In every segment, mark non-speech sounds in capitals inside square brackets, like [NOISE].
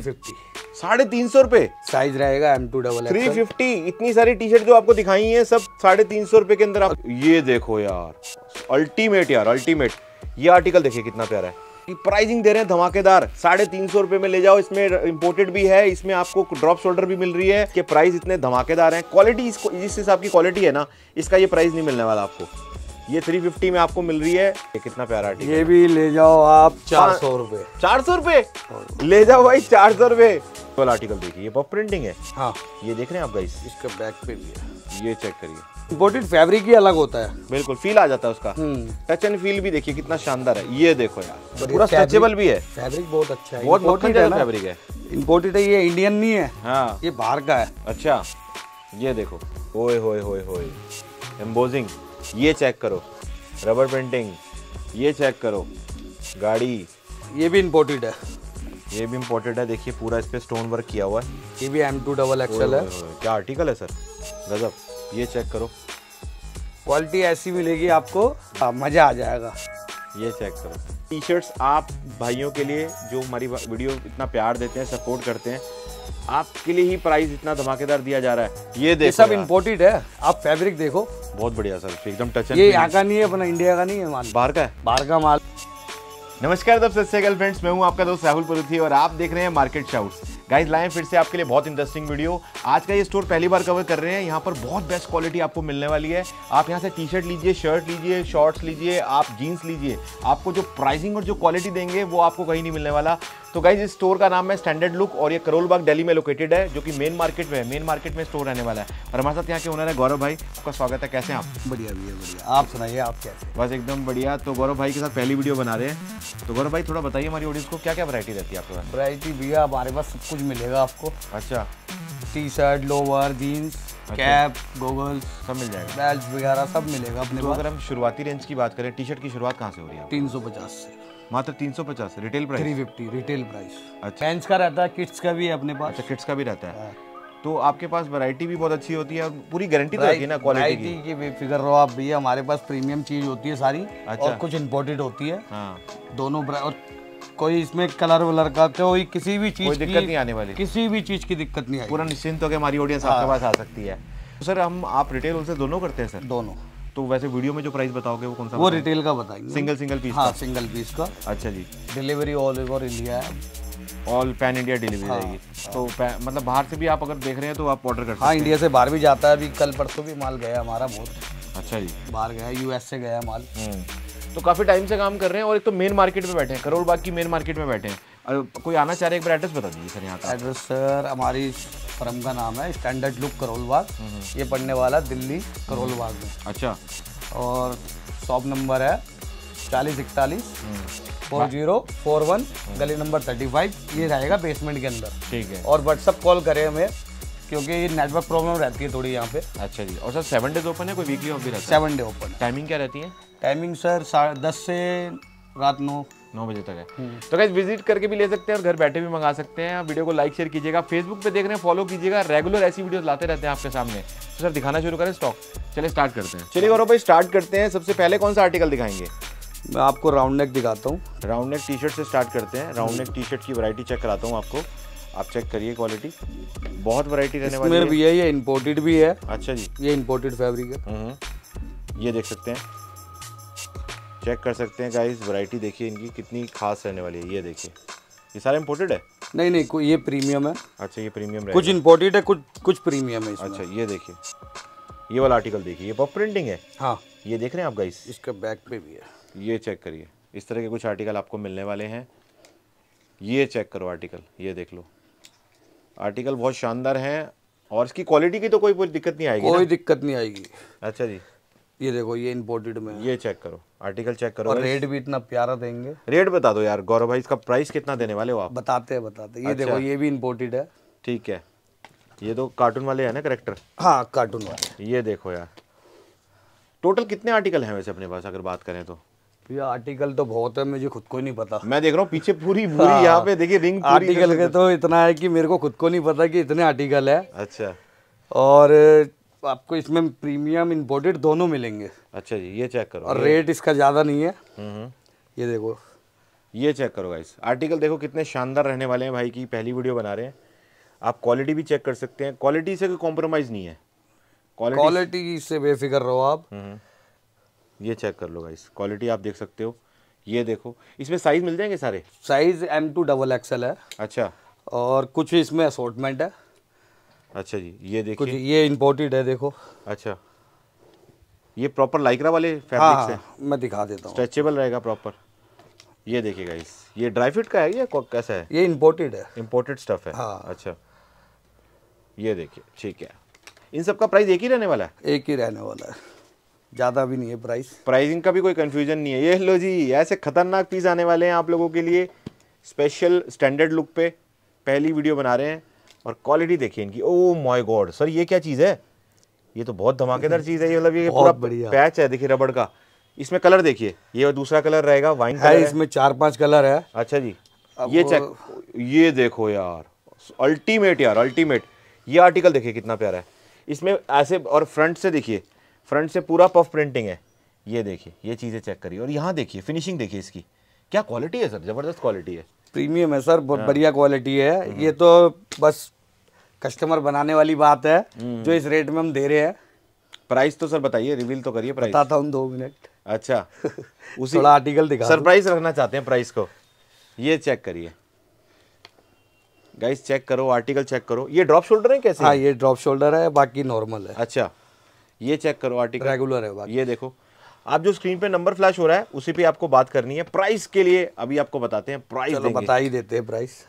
Three साढ़े तीन सौ रुपए साइज रहेगा M to double three fifty इतनी सारी टी शर्ट जो आपको दिखाई है सब साढ़े तीन सौ रुपए के अंदर आप ये देखो यार अल्टीमेट यार अल्टीमेट ये आर्टिकल देखिए कितना प्यारा है प्राइसिंग दे रहे हैं धमाकेदार साढ़े तीन सौ रुपए में ले जाओ इसमें इंपोर्टेड भी है इसमें आपको ड्रॉप शोल्डर भी मिल रही है कि प्राइस इतने धमाकेदार हैं क्वालिटी इसको जिस हिसाब की क्वालिटी है ना इसका ये प्राइस नहीं मिलने वाला आपको ये 350 में आपको मिल रही है ये कितना प्यारा ये भी ले जाओ आप चार सौ रूपए चार सौ रूपए ले जाओ भाई चार सौ रूपए वाला आर्टिकल देखिए ये पॉप प्रिंटिंग है हाँ ये देख रहे हैं आप गाइस इसका बैक पे भी है ये चेक करिए इम्पोर्टेड फैब्रिक ही अलग होता है बिल्कुल फील आ जाता है उसका टच एंड फील भी देखिए कितना शानदार है ये देखो यार पूरा स्ट्रेचेबल भी है फैब्रिक बहुत अच्छा है बहुत बहुत फैब्रिक है इम्पोर्टेड है ये इंडियन नहीं है हाँ ये बाहर का है अच्छा ये देखो ओए होए होए होए एम्बोजिंग ये चेक करो रबर प्रिंटिंग ये चेक करो गाड़ी ये भी इम्पोर्टेड है ये भी इम्पोर्टेड है देखिए पूरा इस पर स्टोन वर्क किया हुआ है ये भी एम टू डबल एक्सल है क्या आर्टिकल है सर गजब ये चेक करो क्वालिटी ऐसी मिलेगी आपको आप हाँ, मज़ा आ जाएगा ये चेक करो टी शर्ट्स आप भाइयों के लिए जो हमारी वीडियो इतना प्यार देते हैं सपोर्ट करते हैं आपके लिए ही प्राइस इतना धमाकेदार दिया जा रहा है ये देखो सब इम्पोर्टेड है आप फैब्रिक देखो बहुत बढ़िया सर एकदम टच ये यहाँ का नहीं है अपना इंडिया का नहीं है माल बाहर का है बाहर का माल नमस्कार दोस्त सत्यकाल फ्रेंड्स मैं हूं आपका दोस्त राहुल पुरुथी और आप देख रहे हैं मार्केट शाउट्स गाइस लाए फिर से आपके लिए बहुत इंटरेस्टिंग वीडियो आज का ये स्टोर पहली बार कवर कर रहे हैं यहाँ पर बहुत बेस्ट क्वालिटी आपको मिलने वाली है आप यहाँ से टी शर्ट लीजिए शर्ट लीजिए शॉर्ट्स लीजिए आप जीन्स लीजिए आपको जो प्राइसिंग और जो क्वालिटी देंगे वो आपको कहीं नहीं मिलने वाला तो गाइज इस स्टोर का नाम है स्टैंडर्ड लुक और ये करोल बाग दिल्ली में लोकेटेड है जो कि मेन मार्केट में है मेन मार्केट में स्टोर रहने वाला है और हमारे साथ यहाँ के ओनर है गौरव भाई आपका स्वागत है कैसे आप बढ़िया भैया बढ़िया आप सुनाइए आप कैसे बस एकदम बढ़िया तो गौरव भाई के साथ पहली वीडियो बना रहे हैं तो गौरव भाई थोड़ा बताइए हमारी ऑडियंस को क्या क्या वरायटी रहती है आपके पास वरायटी भैया हमारे पास सब कुछ मिलेगा आपको अच्छा T shirt lower jeans cap goggles सब मिल जाएगा बेल्ट वगैरह सब मिलेगा अपने तो अगर हम शुरुआती रेंज की बात करें टी शर्ट की शुरुआत कहाँ से हो रही है तीन सौ पचास से मात्र तीन सौ पचास retail price three fifty retail price अच्छा पैंस का रहता है किड्स का भी है अपने पास अच्छा किड्स का भी रहता है हाँ। तो आपके पास वैरायटी भी बहुत अच्छी होती है और पूरी गारंटी रहती तो है ना क्वालिटी की, भी फिगर रहो आप भैया हमारे पास प्रीमियम चीज होती है सारी अच्छा। और कुछ इम्पोर्टेड होती है हाँ। दोनों और कोई इसमें कलर वलर का तो किसी भी चीज की दिक्कत नहीं आने वाली किसी भी चीज की दिक्कत नहीं पूरा निश्चिंत होकर हमारी ऑडियंस आपके हाँ। पास आ सकती है तो सर हम आप रिटेल होलसेल दोनों करते हैं सर दोनों तो वैसे वीडियो में जो प्राइस बताओगे वो कौन सा वो रिटेल का बताएंगे सिंगल सिंगल पीस हाँ सिंगल पीस का अच्छा जी डिलीवरी ऑल ओवर इंडिया है ऑल पैन इंडिया डिलीवरी हाँ, रहेगी हाँ, तो मतलब बाहर से भी आप अगर देख रहे हैं तो आप ऑर्डर कर हाँ, हैं हाँ इंडिया से बाहर भी जाता है अभी कल परसों भी माल गया हमारा बहुत अच्छा जी बाहर गया यूएस से गया माल हम्म। तो काफ़ी टाइम से काम कर रहे हैं और एक तो मेन मार्केट में बैठे हैं करोल बाग की मेन मार्केट में बैठे हैं कोई आना चाह रहे एक बार एड्रेस बता दीजिए सर यहाँ का एड्रेस सर हमारी फर्म का नाम है स्टैंडर्ड लुक करोलबाग ये पढ़ने वाला दिल्ली करोलबाग में अच्छा और शॉप नंबर है चालीस इकतालीस हम्म। फोर जीरो फोर वन हम्म। गली नंबर थर्टी फाइव ये रहेगा बेसमेंट के अंदर ठीक है और व्हाट्सअप कॉल करें हमें क्योंकि ये नेटवर्क प्रॉब्लम रहती है थोड़ी यहाँ पे अच्छा जी और सर सेवन डेज ओपन है कोई वीकली ऑफ भी रहता है सेवन डे ओपन टाइमिंग क्या रहती है टाइमिंग सर साढ़े दस से रात नौ नौ बजे तक है हम्म। तो कैसे विजिट करके भी ले सकते हैं और घर बैठे भी मंगा सकते हैं वीडियो को लाइक शेयर कीजिएगा फेसबुक पे देख रहे हैं फॉलो कीजिएगा रेगुलर ऐसी वीडियोस लाते रहते हैं आपके सामने तो सर दिखाना शुरू करें स्टॉक चलिए स्टार्ट करते हैं चलिए गौरव भाई स्टार्ट करते हैं सबसे पहले कौन सा आर्टिकल दिखाएंगे मैं आपको राउंड नेक दिखाता हूँ राउंड नेक टी शर्ट से स्टार्ट करते हैं राउंड नेक टी शर्ट की वरायटी चेक कराता हूँ आपको आप चेक करिए क्वालिटी बहुत वरायटी रहने वाली है है ये इम्पोर्टेड भी है अच्छा जी ये इम्पोर्टेड फैब्रिक है हम्म। ये देख सकते हैं चेक कर सकते हैं गाइस वैरायटी देखिए इनकी कितनी खास रहने वाली है ये देखिए ये सारे इम्पोर्टेड है नहीं नहीं कोई ये प्रीमियम है अच्छा ये प्रीमियम कुछ इम्पोर्टेड है कुछ कुछ प्रीमियम है अच्छा ये देखिए ये वाला आर्टिकल देखिए ये पॉप प्रिंटिंग है हाँ ये देख रहे हैं आप गाइस इसका बैक पे भी है ये चेक करिए इस तरह के कुछ आर्टिकल आपको मिलने वाले हैं ये चेक करो आर्टिकल ये देख लो आर्टिकल बहुत शानदार हैं और इसकी क्वालिटी की तो कोई दिक्कत नहीं आएगी कोई दिक्कत नहीं आएगी अच्छा जी ये देखो ये इम्पोर्टेड में ये चेक करो आर्टिकल चेक करो और रेट भी इतना प्यारा देंगे रेट बता दो यार गौरव भाई इसका प्राइस कितना देने वाले हो आप बताते हैं बताते हैं ये अच्छा। देखो ये भी इम्पोर्टेड है ठीक है ये तो कार्टून वाले हैं ना करेक्टर हाँ कार्टून वाले ये देखो यार टोटल कितने आर्टिकल हैं वैसे अपने पास अगर बात करें तो ये आर्टिकल तो बहुत है मुझे खुद को नहीं पता मैं देख रहा हूँ पीछे पूरी पूरी हाँ। यहाँ पे देखिए रिंग आर्टिकल के तो इतना है कि मेरे को खुद को नहीं पता कि इतने आर्टिकल है अच्छा और आपको इसमें प्रीमियम इम्पोर्टेड दोनों मिलेंगे अच्छा जी ये चेक करो और रेट इसका ज़्यादा नहीं है हम्म, हम्म। ये देखो ये चेक करो गाइस आर्टिकल देखो कितने शानदार रहने वाले हैं भाई की पहली वीडियो बना रहे हैं आप क्वालिटी भी चेक कर सकते हैं क्वालिटी से कोई कॉम्प्रोमाइज़ नहीं है क्वालिटी से बेफिक्र रहो आप हम्म, ये चेक कर लो गाइस क्वालिटी आप देख सकते हो ये देखो इसमें साइज मिल जाएंगे सारे size M to double XL है अच्छा और कुछ इसमें असोटमेंट है अच्छा जी ये देखिए कुछ ये इम्पोर्टेड है देखो अच्छा ये प्रॉपर लाइक्रा वाले फैब्रिक्स हाँ, है हाँ, मैं दिखा देता हूँ स्ट्रेचेबल रहेगा प्रॉपर ये देखिएगा इस ये ड्राई फिट का है या कैसा है ये इम्पोर्टेड है इम्पोर्टेड स्टफ है हाँ। अच्छा ये देखिए ठीक है इन सब का प्राइस एक ही रहने वाला है एक ही रहने वाला है ज़्यादा भी नहीं है प्राइस प्राइसिंग का भी कोई कन्फ्यूजन नहीं है ये लो जी ऐसे खतरनाक पीस आने वाले हैं आप लोगों के लिए स्पेशल स्टैंडर्ड लुक पे पहली वीडियो बना रहे हैं और क्वालिटी देखिए इनकी ओ माय गॉड सर ये क्या चीज़ है ये तो बहुत धमाकेदार [LAUGHS] चीज़ है ये मतलब ये पूरा पैच है देखिए रबड़ का इसमें कलर देखिए ये दूसरा कलर रहेगा वाइन है इसमें चार पांच कलर है अच्छा जी ये चेक ये देखो यार अल्टीमेट यार अल्टीमेट ये आर्टिकल देखिए कितना प्यारा है इसमें ऐसे और फ्रंट से देखिए फ्रंट से पूरा पफ प्रिंटिंग है ये देखिए ये चीज़ें चेक करिए और यहाँ देखिए फिनिशिंग देखिए इसकी क्या क्वालिटी है सर ज़बरदस्त क्वालिटी है प्रीमियम है सर बहुत हाँ। बढ़िया क्वालिटी है हम्म। ये तो बस कस्टमर बनाने वाली बात है हम्म। जो इस रेट में हम दे रहे हैं प्राइस तो सर बताइए रिवील तो करिए प्राइस बताता हूँ दो मिनट अच्छा [LAUGHS] उसी थोड़ा आर्टिकल दिखा सरप्राइज रखना चाहते हैं प्राइस को ये चेक करिए गाइस चेक करो आर्टिकल चेक करो ये ड्रॉप शोल्डर है कैसे हाँ ये ड्रॉप शोल्डर है बाकी नॉर्मल है अच्छा ये चेक करो आर्टिकल रेगुलर है ये देखो आप जो स्क्रीन पे नंबर फ्लैश हो रहा है उसी पे आपको बात करनी है प्राइस के लिए अभी आपको बताते हैं प्राइस चलो बता ही देते हैं प्राइस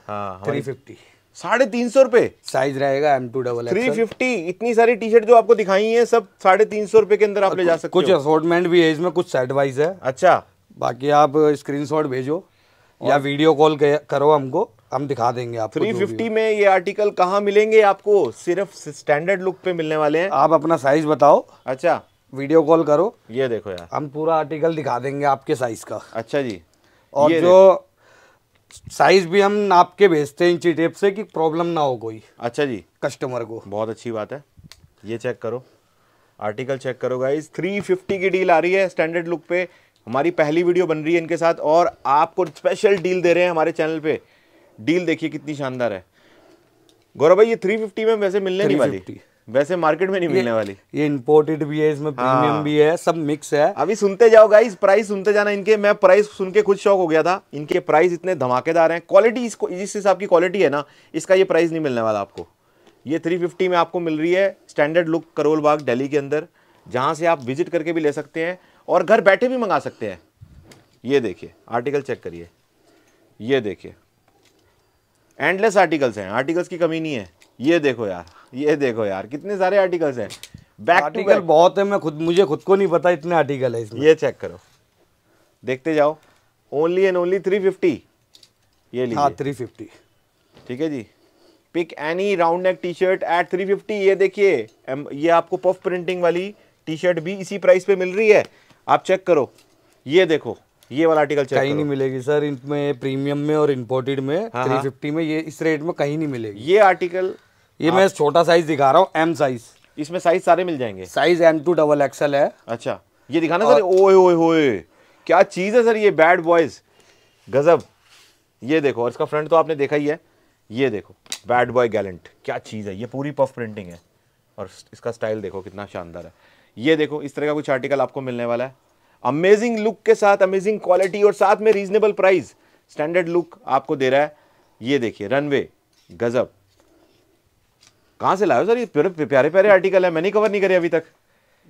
थ्री फिफ्टी साढ़े तीन सौ रुपए साइज रहेगा M to double three fifty इतनी सारी टी शर्ट जो आपको दिखाई है सब साढ़े तीन सौ रुपए के अंदर आप ले जा सकते कुछ असोर्टमेंट भी है इसमें कुछ सेट वाइज है अच्छा बाकी आप स्क्रीन भेजो या वीडियो कॉल करो हमको हम दिखा देंगे आपको 350 में ये आर्टिकल कहाँ मिलेंगे आपको सिर्फ स्टैंडर्ड लुक पे मिलने वाले हैं आप अपना साइज बताओ अच्छा वीडियो कॉल करो ये देखो यार हम पूरा आर्टिकल दिखा देंगे आपके साइज का अच्छा जी और जो साइज भी हम आपके भेजते हैं इंची टेप से कि प्रॉब्लम ना हो कोई अच्छा जी कस्टमर को बहुत अच्छी बात है ये चेक करो आर्टिकल चेक करो गाइज 350 की डील आ रही है स्टैंडर्ड लुक पे हमारी पहली वीडियो बन रही है इनके साथ और आपको स्पेशल डील दे रहे हैं हमारे चैनल पे डील देखिए कितनी शानदार है गौरव भाई ये 350 में वैसे मिलने नहीं वाली वैसे मार्केट में नहीं मिलने वाली ये इंपोर्टेड भी है इसमें प्रीमियम हाँ। भी है सब मिक्स है अभी सुनते जाओ गाइस प्राइस सुनते जाना इनके मैं प्राइस सुन के खुद शौक हो गया था इनके प्राइस इतने धमाकेदार हैं क्वालिटी इसको जिस हिसाब की क्वालिटी है ना इसका ये प्राइस नहीं मिलने वाला आपको ये 350 में आपको मिल रही है स्टैंडर्ड लुक करोल बाग डेली के अंदर जहाँ से आप विजिट करके भी ले सकते हैं और घर बैठे भी मंगा सकते हैं ये देखिए आर्टिकल चेक करिए ये देखिए एंडलेस आर्टिकल्स हैं आर्टिकल्स की कमी नहीं है ये देखो यार ये देखो यार कितने सारे आर्टिकल्स हैं बैक आर्टिकल बहुत है मैं खुद मुझे खुद को नहीं पता इतने आर्टिकल है इसमें ये चेक करो देखते जाओ only and only three fifty ये हाँ थ्री फिफ्टी ठीक है जी pick any round neck T shirt at three fifty ये देखिए ये आपको पफ प्रिंटिंग वाली टी शर्ट भी इसी प्राइस पे मिल रही है आप चेक करो ये देखो ये वाला आर्टिकल चेक कहीं नहीं मिलेगी सर इनमें प्रीमियम में और इम्पोर्टेड में थ्री हाँ, फिफ्टी हाँ। में ये इस रेट में कहीं नहीं मिलेगी ये आर्टिकल ये मैं छोटा साइज दिखा रहा हूँ एम साइज इसमें साइज सारे मिल जाएंगे size M to double XL है अच्छा ये दिखाना सर ओए ओए ओए क्या चीज़ है सर ये बैड बॉयज गजब ये देखो और इसका फ्रंट तो आपने देखा ही है ये देखो बैड बॉय गैलेंट क्या चीज़ है ये पूरी पफ प्रिंटिंग है और इसका स्टाइल देखो कितना शानदार है ये देखो इस तरह का कुछ आर्टिकल आपको मिलने वाला है अमेजिंग लुक के साथ अमेजिंग क्वालिटी और साथ में रीजनेबल प्राइस स्टैंडर्ड लुक आपको दे रहा है ये देखिए रनवे गजब कहाँ से लाए सर ये प्यारे प्यारे प्यारे आर्टिकल है मैंने कवर नहीं करे अभी तक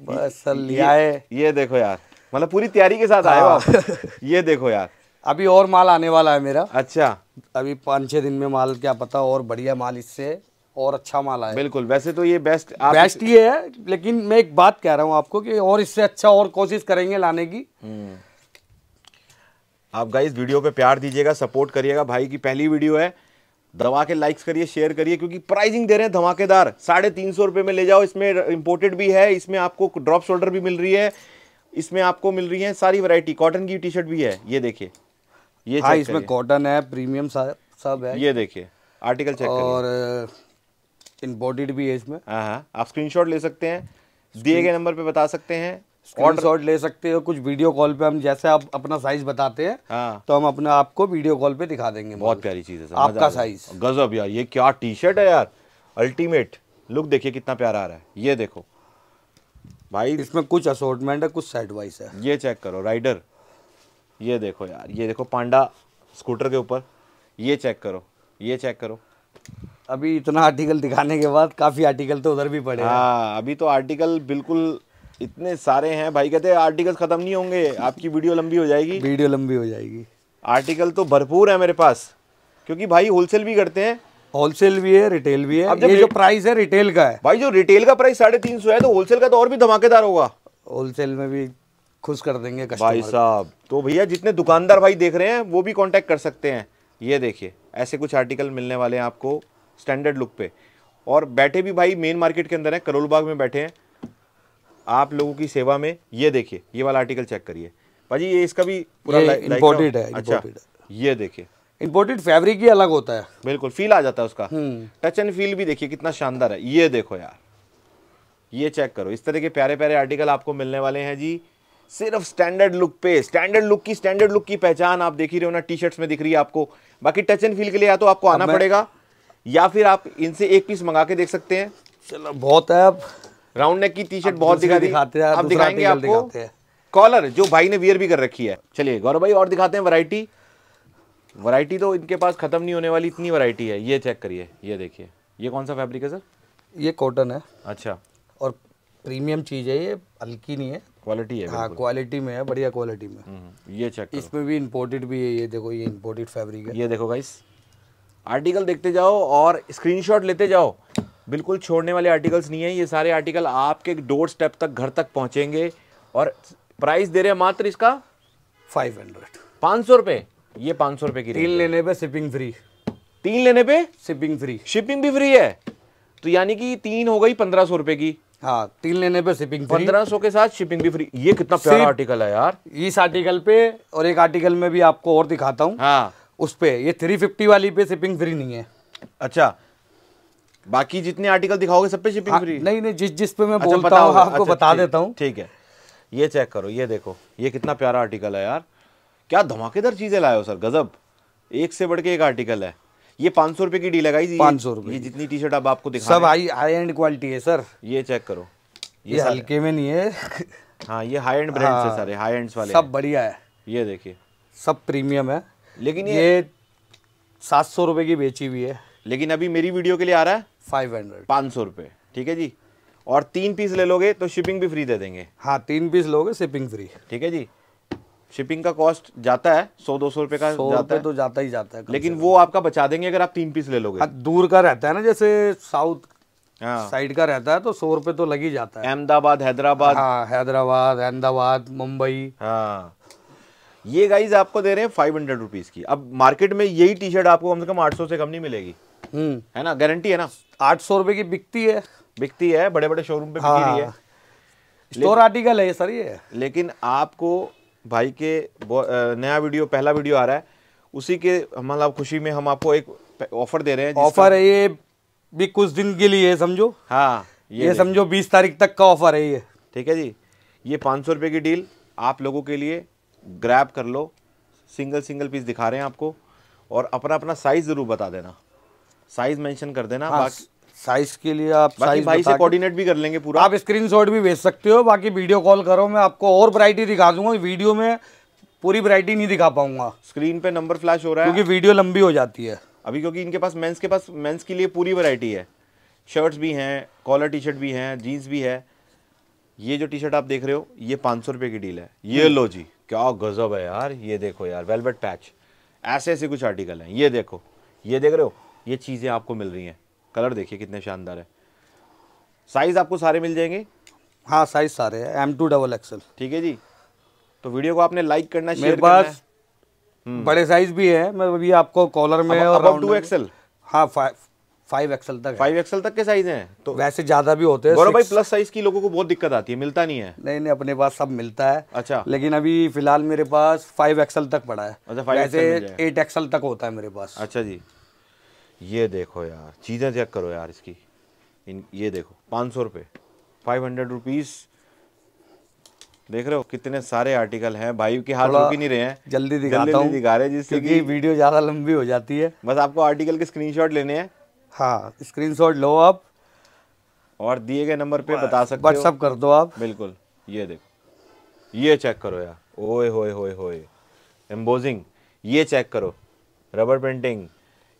बस लिया ये, ये देखो यार मतलब पूरी तैयारी के साथ आए हाँ। [LAUGHS] ये देखो यार अभी और माल आने वाला है मेरा अच्छा अभी पाँच छः दिन में माल क्या पता और बढ़िया माल इससे और अच्छा माल आया बिल्कुल वैसे तो ये बेस्ट आप बेस्ट ये है लेकिन मैं एक बात कह रहा हूँ आपको कि और इससे अच्छा और कोशिश करेंगे लाने की हम्म। आप गाइस वीडियो पे प्यार दीजिएगा सपोर्ट करिएगा भाई की पहली वीडियो है दबा के लाइक्स करिए शेयर करिए क्योंकि प्राइसिंग दे रहे हैं धमाकेदार साढ़े तीन सौ रुपये में ले जाओ इसमें इंपोर्टेड भी है इसमें आपको ड्रॉप शोल्डर भी मिल रही है इसमें आपको मिल रही है सारी वैरायटी कॉटन की टी शर्ट भी है ये देखिए ये हाँ इसमें कॉटन है प्रीमियम सब है ये देखिए आर्टिकल चेक और इम्पोर्टेड भी है इसमें हाँ, हाँ आप स्क्रीन ले सकते हैं दिए गए नंबर पर बता सकते हैं स्क्रीनशॉट ले सकते हो कुछ वीडियो कॉल पे हम जैसे आप अपना साइज बताते हैं हाँ। तो हम अपने आपको वीडियो कॉल पे दिखा देंगे बहुत प्यारी चीज है आपका साइज गजब यार ये क्या टी शर्ट है यार अल्टीमेट लुक देखिए कितना प्यारा आ रहा है ये देखो भाई इसमें कुछ असोर्टमेंट है कुछ सेट वाइज है ये चेक करो राइडर ये देखो यार ये देखो पांडा स्कूटर के ऊपर ये चेक करो ये चेक करो अभी इतना आर्टिकल दिखाने के बाद काफी आर्टिकल तो उधर भी पड़े हाँ अभी तो आर्टिकल बिल्कुल इतने सारे हैं भाई कहते हैं आर्टिकल खत्म नहीं होंगे आपकी वीडियो लंबी हो जाएगी वीडियो लंबी हो जाएगी आर्टिकल तो भरपूर है मेरे पास क्योंकि भाई होलसेल भी करते हैं होलसेल भी है रिटेल भी है अब ये जो प्राइस है रिटेल का है भाई जो रिटेल का प्राइस साढ़े तीन सौ है तो होलसेल का तो और भी धमाकेदार होगा होलसेल में भी खुश कर देंगे भाई साहब तो भैया जितने दुकानदार भाई देख रहे हैं वो भी कॉन्टेक्ट कर सकते हैं ये देखिए ऐसे कुछ आर्टिकल मिलने वाले हैं आपको स्टैंडर्ड लुक पे और बैठे भी भाई मेन मार्केट के अंदर है करोल बाग में बैठे हैं आप लोगों की सेवा में ये देखिए ये वाला आर्टिकल चेक करिए भाजी ये इसका भी पूरा इम्पोर्टेड है अच्छा ये देखिए इम्पोर्टेड फैब्रिक ही अलग होता है बिल्कुल फील आ जाता है उसका टच एंड फील भी देखिए कितना शानदार है ये देखो यार ये चेक करो इस तरह के प्यारे प्यारे आर्टिकल आपको मिलने वाले हैं जी सिर्फ स्टैंडर्ड लुक पे स्टैंडर्ड लुक की स्टैंडर्ड लुक की पहचान आप देख ही रहे हो ना टी शर्ट्स में दिख रही है आपको बाकी टच एंड फील के लिए या तो आपको आना पड़ेगा या फिर आप इनसे एक पीस मंगा के देख सकते हैं चलो बहुत है अब राउंड नेक की टी शर्ट बहुत दिखा दिखाते हैं आप दिखाएंगे आपको कॉलर जो भाई ने वियर भी कर रखी है चलिए गौरव भाई और दिखाते हैं वैरायटी वैरायटी तो इनके पास खत्म नहीं होने वाली इतनी वैरायटी है ये चेक करिए ये देखिए ये कौन सा फैब्रिक है सर ये कॉटन है अच्छा और प्रीमियम चीज़ है ये हल्की नहीं है क्वालिटी है हाँ क्वालिटी में है बढ़िया क्वालिटी में हम्म, ये चेक इसमें भी इम्पोर्टेड भी है ये देखो ये इम्पोर्टेड फैब्रिक है ये देखो गाइस आर्टिकल देखते जाओ और स्क्रीनशॉट लेते जाओ बिल्कुल छोड़ने वाले आर्टिकल्स नहीं है ये सारे आर्टिकल आपके डोर स्टेप तक घर तक पहुंचेंगे और प्राइस दे रहे हैं मात्र इसका फाइव हंड्रेड पाँच सौ रुपये ये पाँच सौ रुपये की तीन लेने पे शिपिंग फ्री तीन लेने पे शिपिंग फ्री शिपिंग भी फ्री है तो यानी कि तीन हो गई पंद्रह सौ रुपए की हाँ तीन लेने पे शिपिंग पंद्रह सौ के साथ शिपिंग भी फ्री ये कितना प्यारा आर्टिकल है यार इस आर्टिकल पे और एक आर्टिकल में भी आपको और दिखाता हूँ हाँ उस पे ये थ्री फिफ्टी वाली पे शिपिंग फ्री नहीं है अच्छा बाकी जितने आर्टिकल दिखाओगे सब पे शिपिंग फ्री हाँ, नहीं नहीं जिस जिस पे मैं अच्छा, बोलता हूँ आपको अच्छा, बता देता हूँ ठीक है ये चेक करो ये देखो ये कितना प्यारा आर्टिकल है यार क्या धमाकेदार चीजें लाए हो सर गजब एक से बढ़ के एक आर्टिकल है ये पाँच सौ रुपए की डील है पाँच सौ रुपए जितनी टी शर्ट आपको दिखा सब हाई हाई एंड क्वालिटी है सर ये चेक करो ये हल्के में नहीं है हाँ ये हाई एंड ब्रांड्स है हाँ, सारे हाई एंड्स वाले सब बढ़िया है ये देखिए सब प्रीमियम है लेकिन ये सात सौ रुपये की बेची हुई है लेकिन अभी मेरी वीडियो के लिए आ रहा है फाइव हंड्रेड पाँच सौ रुपये ठीक है जी और तीन पीस ले लोगे तो शिपिंग भी फ्री दे देंगे हाँ तीन पीस लोगे शिपिंग फ्री ठीक है जी शिपिंग का कॉस्ट जाता है सौ दो सौ रुपए का सौ जाता है तो जाता ही जाता है लेकिन वो आपका बचा देंगे अगर आप तीन पीस ले लोगे हाँ, दूर का रहता है ना जैसे साउथ हाँ। साइड का रहता है तो सौ रुपए तो लग ही जाता है अहमदाबाद हैदराबाद हाँ हैदराबाद अहमदाबाद मुंबई हाँ ये गाइज आपको दे रहे हैं फाइव हंड्रेड रुपीज की अब मार्केट में यही टी शर्ट आपको कम से कम आठ सौ से कम नहीं मिलेगी हम्म। है ना गारंटी है ना आठ सौ रुपए की बिकती है बिकती है बड़े बड़े शोरूम पे हाँ, बिकी रही है स्टोर आर्टिकल है सर ये लेकिन आपको भाई के नया वीडियो पहला वीडियो आ रहा है उसी के मतलब खुशी में हम आपको एक ऑफर दे रहे हैं ऑफर है ये भी कुछ दिन के लिए समझो हाँ ये, ये समझो बीस तारीख तक का ऑफर है ये ठीक है जी ये पाँच सौ की डील आप लोगों के लिए ग्रैब कर लो सिंगल सिंगल पीस दिखा रहे हैं आपको और अपना अपना साइज़ ज़रूर बता देना साइज़ मेंशन कर देना हाँ, बाकी साइज के लिए आप साइज भाई से कोऑर्डिनेट भी कर लेंगे पूरा आप स्क्रीनशॉट भी भेज सकते हो बाकी वीडियो कॉल करो मैं आपको और वरायटी दिखा दूंगा वीडियो में पूरी वरायटी नहीं दिखा पाऊंगा स्क्रीन पे नंबर फ्लैश हो रहा है क्योंकि वीडियो लंबी हो जाती है अभी क्योंकि इनके पास मेंस के पास मेंस के लिए पूरी वैरायटी है शर्ट्स भी हैं कॉलर टी शर्ट भी हैं जीन्स भी है ये जो टी शर्ट आप देख रहे हो ये पाँच सौ रुपये की डील है ये हम्म। लो जी क्या गजब है यार ये देखो यार वेलवेट पैच ऐसे ऐसे कुछ आर्टिकल हैं ये देखो ये देख रहे हो ये चीज़ें आपको मिल रही हैं कलर देखिए कितने शानदार है साइज़ आपको सारे मिल जाएंगे हाँ साइज़ सारे हैं एम टू डबल एक्सएल ठीक है जी तो वीडियो को आपने लाइक करना शेयर करना है हम्म। बड़े साइज भी है मैं अभी आपको कॉलर में अब, और अब टू एक्सएल हाँ फाइव फाइव एक्सएल तक फाइव एक्सएल तक के साइज हैं तो वैसे ज्यादा भी होते हैं भाई प्लस साइज की लोगों को बहुत दिक्कत आती है मिलता नहीं है नहीं नहीं अपने पास सब मिलता है अच्छा लेकिन अभी फिलहाल मेरे पास फाइव एक्सएल तक पड़ा है अच्छा एट एक्सएल तक होता है मेरे पास अच्छा जी ये देखो यार चीज़ें चेक करो यार इसकी इन ये देखो पाँच सौ रुपये फाइव हंड्रेड रुपीज़ देख रहे हो कितने सारे आर्टिकल हैं भाई के हाथ रुक ही नहीं रहे हैं जल्दी दिखाता हूं। दिखा रहे हैं जिससे कि वीडियो ज़्यादा लंबी हो जाती है बस आपको आर्टिकल के स्क्रीनशॉट लेने हैं हाँ स्क्रीनशॉट लो आप और दिए गए नंबर पे बता सकते हो व्हाट्सअप कर दो आप बिल्कुल ये देखो ये चेक करो यार ओए होए होए होए एम्बोजिंग ये चेक करो रबर पेंटिंग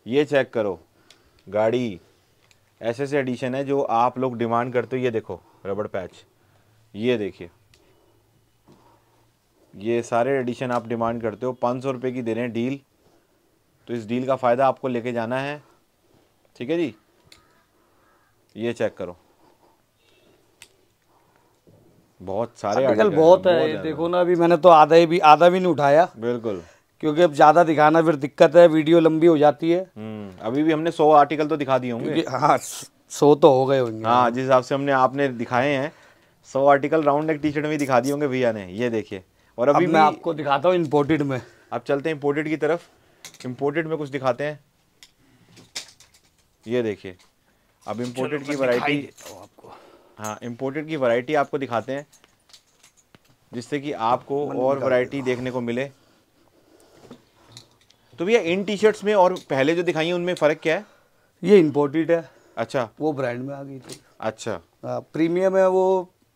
ये चेक करो गाड़ी ऐसे ऐसे एडिशन है जो आप लोग डिमांड करते हो ये देखो रबड़ पैच ये देखिए ये सारे एडिशन आप डिमांड करते हो पाँच सौ रुपये की दे रहे हैं डील तो इस डील का फ़ायदा आपको लेके जाना है ठीक है जी ये चेक करो बहुत सारे बहुत, बहुत है देखो ना अभी मैंने तो आधा ही भी आधा भी नहीं उठाया बिल्कुल क्योंकि अब ज़्यादा दिखाना फिर दिक्कत है वीडियो लंबी हो जाती है हम्म, अभी भी हमने सौ आर्टिकल तो दिखा दिए होंगे हाँ सौ तो हो गए होंगे हाँ जिस हिसाब से हमने आपने दिखाए हैं सौ article round neck T shirt में दिखा दिए होंगे भैया ने ये देखिए और अभी मैं आपको दिखाता हूँ इम्पोर्टेड में अब चलते हैं इम्पोर्टेड की तरफ इम्पोर्टेड में कुछ दिखाते हैं ये देखिए अब इम्पोर्टेड की वैरायटी आपको हाँ इम्पोर्टेड की वैरायटी आपको दिखाते हैं जिससे कि आपको और वैरायटी देखने को मिले तो भैया इन टी शर्ट्स में और पहले जो दिखाई है उनमें फ़र्क क्या है ये इम्पोर्टेड है अच्छा वो ब्रांड में आ गई थी अच्छा प्रीमियम है वो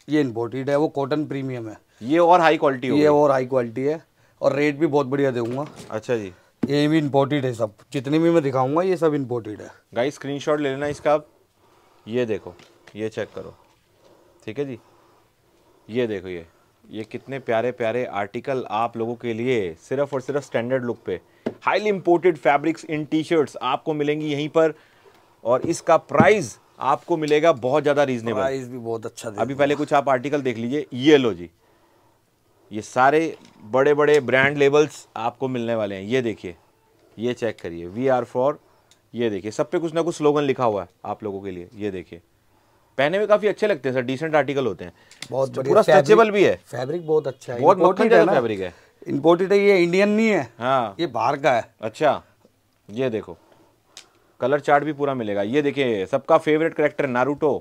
ये इम्पोर्टेड है वो कॉटन प्रीमियम है ये और हाई क्वालिटी ये और हाई क्वालिटी है और रेट भी बहुत बढ़िया दूंगा अच्छा जी ये भी इम्पोर्टेड है सब जितने भी मैं दिखाऊंगा ये सब इम्पोर्टेड है गाई स्क्रीन ले लेना इसका आप ये देखो ये चेक करो ठीक है जी ये देखो ये ये कितने प्यारे प्यारे आर्टिकल आप लोगों के लिए सिर्फ और सिर्फ स्टैंडर्ड लुक पे highly imported fabrics in T shirts आपको मिलेंगी यहीं पर और इसका प्राइस आपको मिलेगा बहुत ज़्यादा रीजनेबल प्राइस भी बहुत अच्छा अभी पहले कुछ आप आर्टिकल देख लीजिए ये लो जी ये सारे बड़े बड़े ब्रांड लेबल्स आपको मिलने वाले हैं ये देखिए ये चेक करिए वी आर फॉर ये देखिए सब पे कुछ ना कुछ स्लोगन लिखा हुआ है आप लोगों के लिए ये देखिए पहने में काफी अच्छे लगते हैं सर डिसेंट आर्टिकल होते हैं बहुत तो पूरा स्ट्रेचेबल भी है फैब्रिक बहुत अच्छा है बहुत मोटी है फैब्रिक है इंपोर्टेड है ये इंडियन नहीं है हाँ ये बाहर का है अच्छा ये देखो कलर चार्ट भी पूरा मिलेगा ये देखिए सबका फेवरेट करेक्टर नारूटो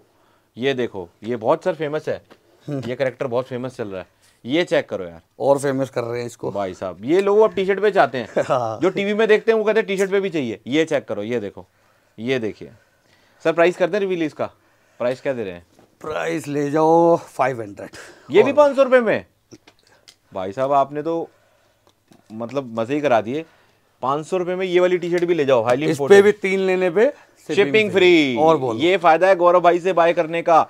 ये देखो ये बहुत सर फेमस है हम्म। ये करेक्टर बहुत फेमस चल रहा है ये चेक करो यार और फेमस कर रहे हैं इसको भाई साहब ये लोग अब टी शर्ट पे चाहते हैं [LAUGHS] हाँ। जो टीवी में देखते हैं वो कहते हैं टी शर्ट पे भी चाहिए ये चेक करो ये देखो ये देखिए सर प्राइस करते हैं रिवील इसका प्राइस क्या दे रहे हैं प्राइस ले जाओ फाइव हंड्रेड ये भी पाँच सौ रुपये में भाई साहब आपने तो मतलब मज़े ही करा दिए पाँच सौ रुपये में ये वाली टी शर्ट भी ले जाओ हाईली इस पे भी तीन लेने पे शिपिंग फ्री और बोलो ये फायदा है गौरव भाई से बाय करने का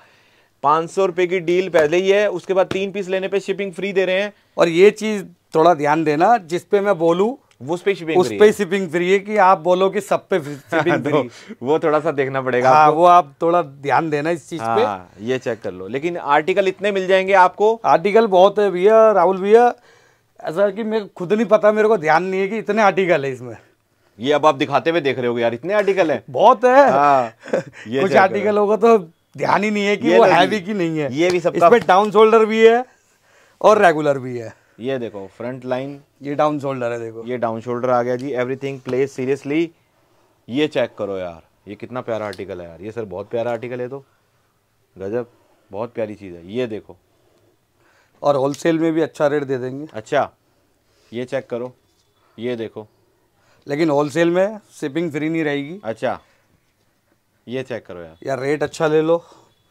पाँच सौ रुपये की डील पहले ही है उसके बाद तीन पीस लेने पे शिपिंग फ्री दे रहे हैं और ये चीज़ थोड़ा ध्यान देना जिसपे मैं बोलूँ उस पे शिपिंग उस पे शिपिंग फ्री है कि आप बोलो कि सब पे शिपिंग [LAUGHS] फ्री तो वो थोड़ा सा देखना पड़ेगा हाँ, वो आप थोड़ा ध्यान देना इस चीज हाँ, पे ये चेक कर लो लेकिन आर्टिकल इतने मिल जाएंगे आपको आर्टिकल बहुत है भैया राहुल भैया ऐसा कि मैं खुद नहीं पता मेरे को ध्यान नहीं है कि इतने आर्टिकल है इसमें ये अब आप दिखाते हुए देख रहे हो यार इतने आर्टिकल है बहुत है हाँ, [LAUGHS] ये कुछ आर्टिकल होगा तो ध्यान ही नहीं है कि वो हैवी तो की नहीं है ये भी सब डाउन शोल्डर भी है और रेगुलर भी है ये देखो फ्रंट लाइन ये डाउन शोल्डर है देखो ये डाउन शोल्डर आ गया जी एवरीथिंग प्लेस सीरियसली ये चेक करो यार ये कितना प्यारा आर्टिकल है यार ये सर बहुत प्यारा आर्टिकल है तो गजब बहुत प्यारी चीज़ है ये देखो और होलसेल में भी अच्छा रेट दे देंगे अच्छा ये चेक करो ये देखो लेकिन होलसेल में शिपिंग फ्री नहीं रहेगी अच्छा ये चेक करो यार या रेट अच्छा ले लो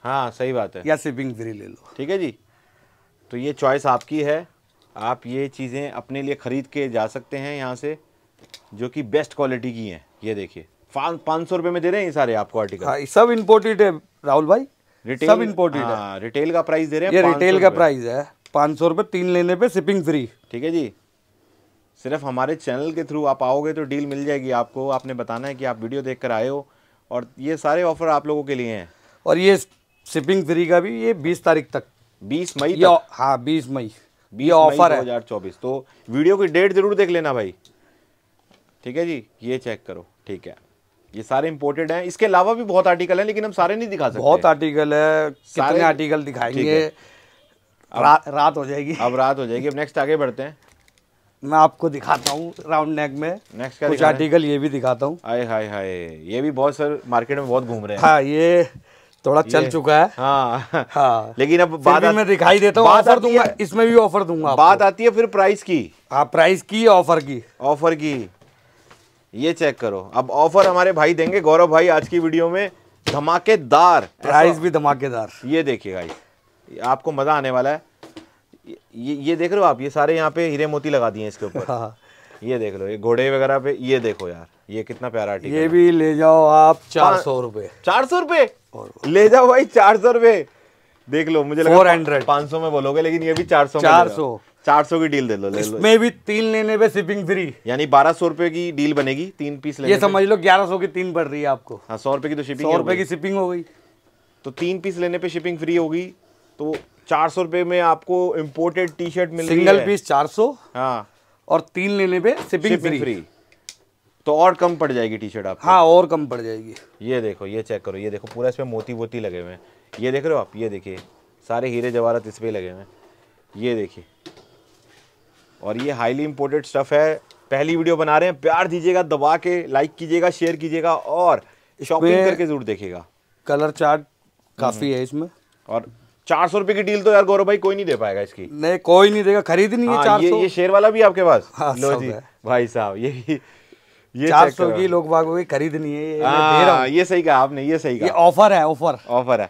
हाँ सही बात है या शिपिंग फ्री ले लो ठीक है जी तो ये चॉइस आपकी है आप ये चीज़ें अपने लिए ख़रीद के जा सकते हैं यहाँ से जो कि बेस्ट क्वालिटी की हैं ये देखिए पाँच सौ रुपये में दे रहे हैं ये सारे आपको आर्टिकल हाँ, सब इम्पोर्टेड है राहुल भाई रिटेल सब इम्पोर्टेड हाँ, है रिटेल का प्राइस दे रहे हैं ये रिटेल का प्राइस है पाँच सौ रुपये तीन लेने पे शिपिंग फ्री ठीक है जी सिर्फ हमारे चैनल के थ्रू आप आओगे तो डील मिल जाएगी आपको आपने बताना है कि आप वीडियो देख कर आए हो और ये सारे ऑफर आप लोगों के लिए हैं और ये शिपिंग फ्री का भी ये बीस तारीख तक बीस मई हाँ बीस मई भी ऑफर है 2024 तो वीडियो की डेट जरूर देख लेना भाई ठीक है जी ये चेक करो ठीक है ये सारे इंपोर्टेड हैं इसके अलावा भी बहुत आर्टिकल हैं लेकिन हम सारे नहीं दिखा सकते बहुत आर्टिकल है कितने आर्टिकल दिखाएंगे रा, रात हो जाएगी अब रात हो जाएगी अब नेक्स्ट आगे बढ़ते हैं मैं आपको दिखाता हूँ राउंड नेक में नेक्स्ट कुछ आर्टिकल ये भी दिखाता हूँ हाय हाय हाय ये भी बहुत सर मार्केट में बहुत घूम रहे हैं हाँ ये थोड़ा चल चुका है हाँ हाँ लेकिन अब बात आ... मैं दिखाई देता हूँ ऑफर दूंगा इसमें भी ऑफर दूंगा बात आती है फिर प्राइस की हाँ प्राइस की ऑफर की ऑफर की ये चेक करो अब ऑफर हमारे भाई देंगे गौरव भाई आज की वीडियो में धमाकेदार प्राइस भी धमाकेदार ये देखिए भाई आपको मजा आने वाला है ये ये देख रहे हो आप ये सारे यहाँ पे हीरे मोती लगा दिए इसके ऊपर हाँ। ये देख लो ये घोड़े वगैरह पे ये देखो यार ये कितना प्यारा आर्टिकल ये भी ले जाओ आप चार सौ रूपये चार सौ रूपये ले जाओ भाई चार सौ रूपये देख लो मुझे फोर हंड्रेड पांच सौ में बोलोगे लेकिन ये भी चार सौ चार सौ चार सौ की डील दे लो ले लो इसमें भी तीन लेने पे शिपिंग फ्री यानी बारह सौ रुपए की डील बनेगी तीन पीस लेने ये समझ लो ग्यारह सौ की तीन पड़ रही है आपको हाँ सौ रुपए की तो शिपिंग सौ रुपए की शिपिंग हो गई तो तीन पीस लेने पे शिपिंग फ्री होगी तो चार सौ रुपए में आपको इम्पोर्टेड टी शर्ट मिल सिंगल पीस चार सौ हाँ और तीन लेने पे शिपिंग फ्री।, फ्री तो और कम पड़ जाएगी टी शर्ट आप हाँ और कम पड़ जाएगी ये देखो ये चेक करो ये देखो पूरा इसमें मोती वोती लगे हुए हैं ये देख रहे हो आप ये देखिए सारे हीरे जवाहरात इस पर लगे हुए हैं ये देखिए और ये हाईली इम्पोर्टेड स्टफ़ है पहली वीडियो बना रहे हैं प्यार दीजिएगा दबा के लाइक कीजिएगा शेयर कीजिएगा और शॉपिंग करके ज़रूर देखिएगा कलर चार्ट काफ़ी है इसमें और चार सौ रुपए की डील तो यार गौरव भाई कोई नहीं दे पाएगा इसकी नहीं कोई नहीं देगा खरीद नहीं है हाँ, चार ये, ये शेर वाला भी आपके पास हाँ, लो जी भाई साहब ये ये चार सौ की लोग बाग होगी खरीद नहीं है ये आ, हाँ, ये सही कहा आपने ये सही कहा ऑफर है ऑफर ऑफर है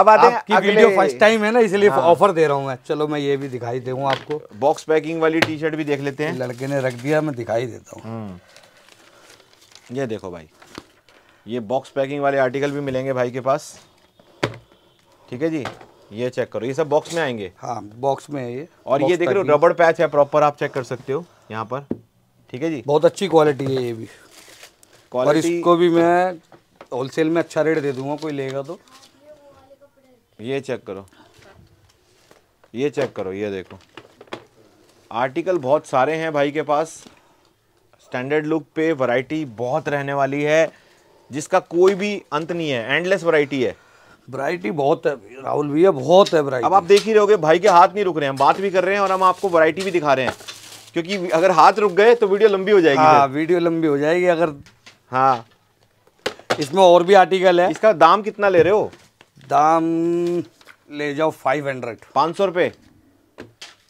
अब आते हैं अगले... वीडियो फर्स्ट टाइम है ना इसलिए हाँ। ऑफर दे रहा हूँ मैं चलो मैं ये भी दिखाई दे आपको बॉक्स पैकिंग वाली टी शर्ट भी देख लेते हैं लड़के ने रख दिया मैं दिखाई देता हूँ हम्म। ये देखो भाई ये बॉक्स पैकिंग वाले आर्टिकल भी मिलेंगे भाई के पास ठीक है जी ये चेक करो ये सब बॉक्स में आएंगे हाँ बॉक्स में है ये और ये देख रहे हो रबड़ पैच है प्रॉपर आप चेक कर सकते हो यहाँ पर ठीक है जी बहुत अच्छी क्वालिटी है ये भी क्वालिटी और इसको भी मैं होलसेल में अच्छा रेट दे दूंगा कोई लेगा तो ये चेक करो ये चेक करो ये देखो आर्टिकल बहुत सारे हैं भाई के पास स्टैंडर्ड लुक पे वैरायटी बहुत रहने वाली है जिसका कोई भी अंत नहीं है एंडलेस वैरायटी है वरायटी बहुत है राहुल भैया बहुत है वरायटी अब आप देख ही रहोगे भाई के हाथ नहीं रुक रहे हैं हम बात भी कर रहे हैं और हम आपको वरायटी भी दिखा रहे हैं क्योंकि अगर हाथ रुक गए तो वीडियो लंबी हो जाएगी हाँ वीडियो लंबी हो जाएगी अगर हाँ इसमें और भी आर्टिकल है इसका दाम कितना ले रहे हो दाम ले जाओ फाइव हंड्रेड पाँच सौ रुपये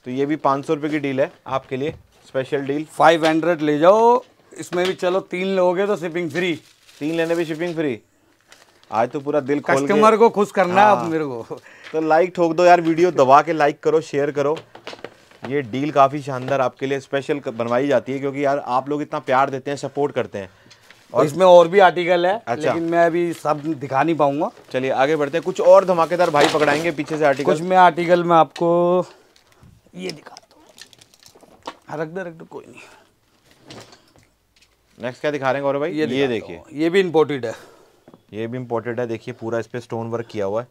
तो ये भी पाँच सौ रुपये की डील है आपके लिए स्पेशल डील फाइव हंड्रेड ले जाओ इसमें भी चलो तीन लोगे तो शिपिंग फ्री तीन लेने भी शिपिंग फ्री आज तो पूरा दिल खोल कस्टमर को खुश करना हाँ। मेरे को तो लाइक ठोक दो यार वीडियो दबा के लाइक करो शेयर करो ये डील काफ़ी शानदार आपके लिए स्पेशल बनवाई जाती है क्योंकि यार आप लोग इतना प्यार देते हैं सपोर्ट करते हैं और इसमें और भी आर्टिकल है अच्छा। लेकिन मैं अभी सब दिखा नहीं पाऊंगा चलिए आगे बढ़ते हैं कुछ और धमाकेदार भाई पकड़ाएंगे पीछे से आर्टिकल कुछ मैं आर्टिकल में आपको ये दिखाता हूँ रख दे रख दो कोई नहीं नेक्स्ट क्या दिखा रहे हैं गौरव भाई ये देखिए ये भी इम्पोर्टेड है ये भी इम्पोर्टेड है देखिए पूरा इस पर स्टोन वर्क किया हुआ है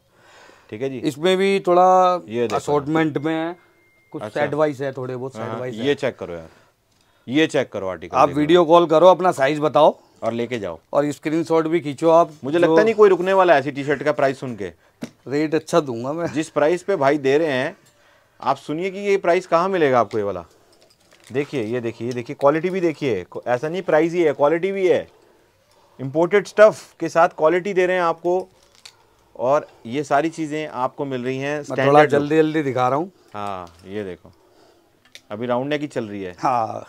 ठीक है जी इसमें भी थोड़ा ये असोटमेंट में है कुछ अच्छा। सेट वाइज है थोड़े बहुत सेट वाइज हाँ, ये चेक करो यार ये चेक करो आर्टिकल आप वीडियो कॉल करो अपना साइज बताओ और लेके जाओ और स्क्रीनशॉट भी खींचो आप मुझे लगता नहीं कोई रुकने वाला है ऐसी टी शर्ट का प्राइस सुन के रेट अच्छा दूंगा मैं जिस प्राइस पे भाई दे रहे हैं आप सुनिए कि ये प्राइस कहाँ मिलेगा आपको ये वाला देखिए ये देखिए ये देखिए क्वालिटी भी देखिए ऐसा नहीं प्राइस ही है क्वालिटी भी है इम्पोर्टेड स्टफ़ के साथ क्वालिटी दे रहे हैं आपको और ये सारी चीज़ें आपको मिल रही हैं थोड़ा जल्दी जल्दी दिखा रहा हूँ हाँ ये देखो अभी राउंड नेक ही चल रही है हाँ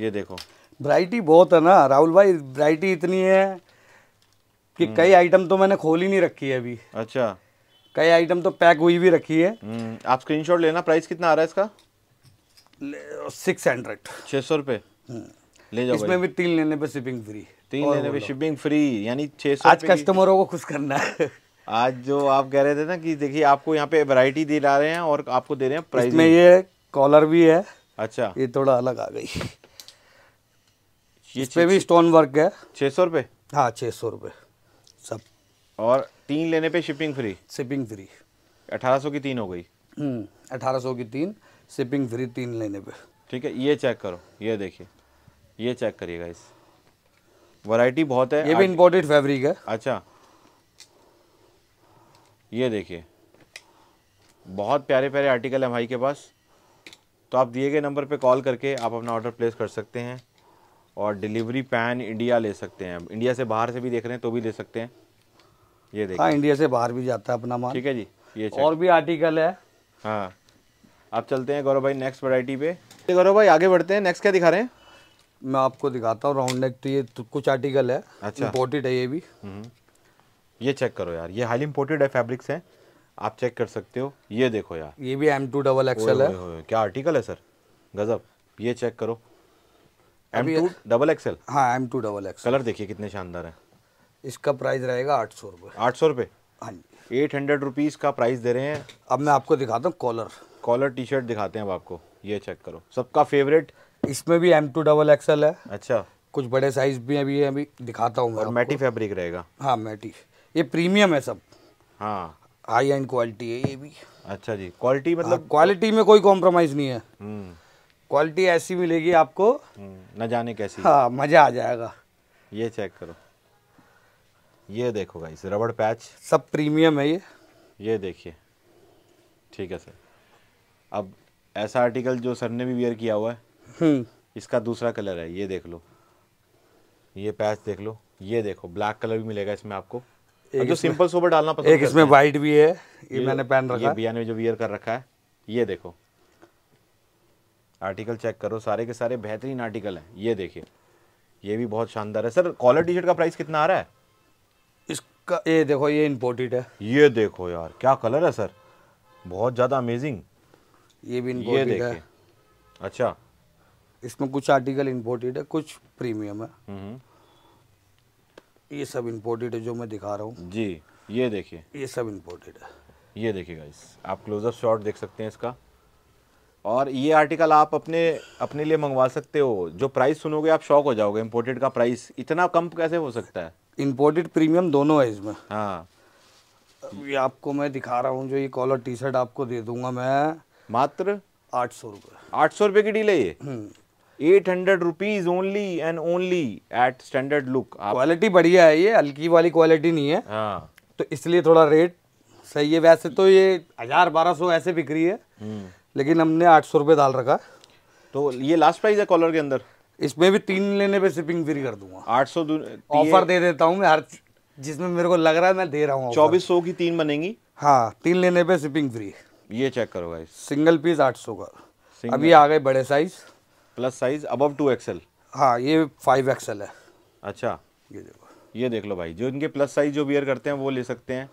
ये देखो वैरायटी बहुत है ना राहुल भाई वैरायटी इतनी है कि हम्म। कई आइटम तो मैंने खोल ही नहीं रखी है अभी अच्छा कई आइटम तो पैक हुई भी रखी है हम्म, आप शॉट लेना प्राइस कितना आ रहा है इसका सिक्स हंड्रेड छः सौ रुपये हम्म। ले जाओ इसमें भी तीन लेने पे शिपिंग फ्री तीन लेने पे शिपिंग फ्री यानी छः सौ आज कस्टमरों को खुश करना है [LAUGHS] आज जो आप कह रहे थे ना कि देखिए आपको यहाँ पे वैरायटी दिला रहे हैं और आपको दे रहे हैं प्राइस में ये कॉलर भी है अच्छा ये थोड़ा अलग आ गई ये इस पे भी स्टोन वर्क है छः सौ रुपये हाँ छः सौ रुपये सब और तीन लेने पे शिपिंग फ्री शिपिंग फ्री अठारह सौ की तीन हो गई हम्म, अठारह सौ की तीन शिपिंग फ्री तीन लेने पे ठीक है ये चेक करो ये देखिए ये चेक करिएगा इस वैरायटी बहुत है ये भी इम्पोर्टेड फैब्रिक है अच्छा ये देखिए बहुत प्यारे प्यारे आर्टिकल है भाई के पास तो आप दिए गए नंबर पे कॉल करके आप अपना ऑर्डर प्लेस कर सकते हैं और डिलीवरी पैन इंडिया ले सकते हैं इंडिया से बाहर से भी देख रहे हैं तो भी ले सकते हैं ये देखिए हाँ इंडिया से बाहर भी जाता है अपना माल ठीक है जी ये और भी आर्टिकल है हाँ आप चलते हैं गौरव भाई नेक्स्ट वैरायटी पे गौरव भाई आगे बढ़ते हैं नेक्स्ट क्या दिखा रहे हैं मैं आपको दिखाता हूँ राउंड नेक तो ये तो कुछ आर्टिकल है अच्छा इम्पोर्टेड है ये भी हम्म। ये चेक करो यार ये हाईली इम्पोर्टेड है फैब्रिक्स हैं आप चेक कर सकते हो ये देखो यार ये भी एम टू डबल एक्सएल है क्या आर्टिकल है सर गजब ये चेक करो एम टू डबल एक्सएल हाँ M to double XL colour देखिए कितने शानदार है इसका प्राइस रहेगा आठ सौ रुपये आठ सौ रुपये हाँ जी एट हंड्रेड रुपीज़ का प्राइस दे रहे हैं अब मैं आपको दिखाता हूँ कॉलर कॉलर टी शर्ट दिखाते हैं अब आपको ये चेक करो सबका फेवरेट इसमें भी एम टू डबल एक्सएल है अच्छा कुछ बड़े साइज भी अभी अभी दिखाता हूँ मैटी फैब्रिक रहेगा हाँ मैटी ये प्रीमियम है सब हाँ हाई एंड क्वालिटी है ये भी अच्छा जी क्वालिटी हाँ, मतलब क्वालिटी में कोई कॉम्प्रोमाइज नहीं है क्वालिटी हम्म। ऐसी मिलेगी आपको हम्म, न जाने कैसी हाँ मजा आ जाएगा ये चेक करो ये देखो भाई रबड़ पैच सब प्रीमियम है ये ये देखिए ठीक है सर अब ऐसा आर्टिकल जो सर ने भी वेयर किया हुआ है हम्म। इसका दूसरा कलर है ये देख लो ये पैच देख लो ये देखो ब्लैक कलर भी मिलेगा इसमें आपको एक जो इसमें, सिंपल सोबर डालना पसंद एक इसमें व्हाइट भी है ये, ये मैंने पहन रखा है बियाने में जो वियर कर रखा है ये देखो आर्टिकल चेक करो सारे के सारे बेहतरीन आर्टिकल हैं ये देखिए ये भी बहुत शानदार है सर कॉलर टी शर्ट का प्राइस कितना आ रहा है इसका ये देखो ये इम्पोर्टेड है ये देखो यार क्या कलर है सर बहुत ज़्यादा अमेजिंग ये भी ये देखिए अच्छा इसमें कुछ आर्टिकल इम्पोर्टेड है कुछ प्रीमियम है हम्म। ये सब इम्पोर्टेड है जो मैं दिखा रहा हूँ जी ये देखिए ये सब इम्पोर्टेड है ये देखिएगा इस आप क्लोजअप शॉट देख सकते हैं इसका और ये आर्टिकल आप अपने अपने लिए मंगवा सकते हो जो प्राइस सुनोगे आप शॉक हो जाओगे इम्पोर्टेड का प्राइस इतना कम कैसे हो सकता है इम्पोर्टेड प्रीमियम दोनों है इसमें हाँ ये आपको मैं दिखा रहा हूँ जो ये कॉलर टी शर्ट आपको दे दूंगा मैं मात्र आठ सौ रुपये आठ सौ रुपये की डील है ये हम्म। Eight hundred rupees only and only eight standard look quality बढ़िया है ये हल्की वाली क्वालिटी नहीं है हाँ। तो इसलिए थोड़ा रेट सही है वैसे तो ये हजार बारह सौ ऐसे बिक रही है हम्म। लेकिन हमने आठ सौ रुपये डाल रखा तो ये लास्ट प्राइस है कॉलर के अंदर इसमें भी तीन लेने पे शिपिंग फ्री कर दूंगा आठ सौ ऑफर दे देता हूँ मैं हर जिसमें मेरे को लग रहा है मैं दे रहा हूँ चौबीस सौ की तीन बनेगी हाँ तीन लेने पे शिपिंग फ्री ये चेक करो भाई सिंगल पीस आठ सौ का अभी आ गए बड़े size plus size above two XL हाँ ये फाइव एक्सएल है अच्छा ये देखो ये देख लो भाई जो इनके प्लस साइज जो बियर करते हैं वो ले सकते हैं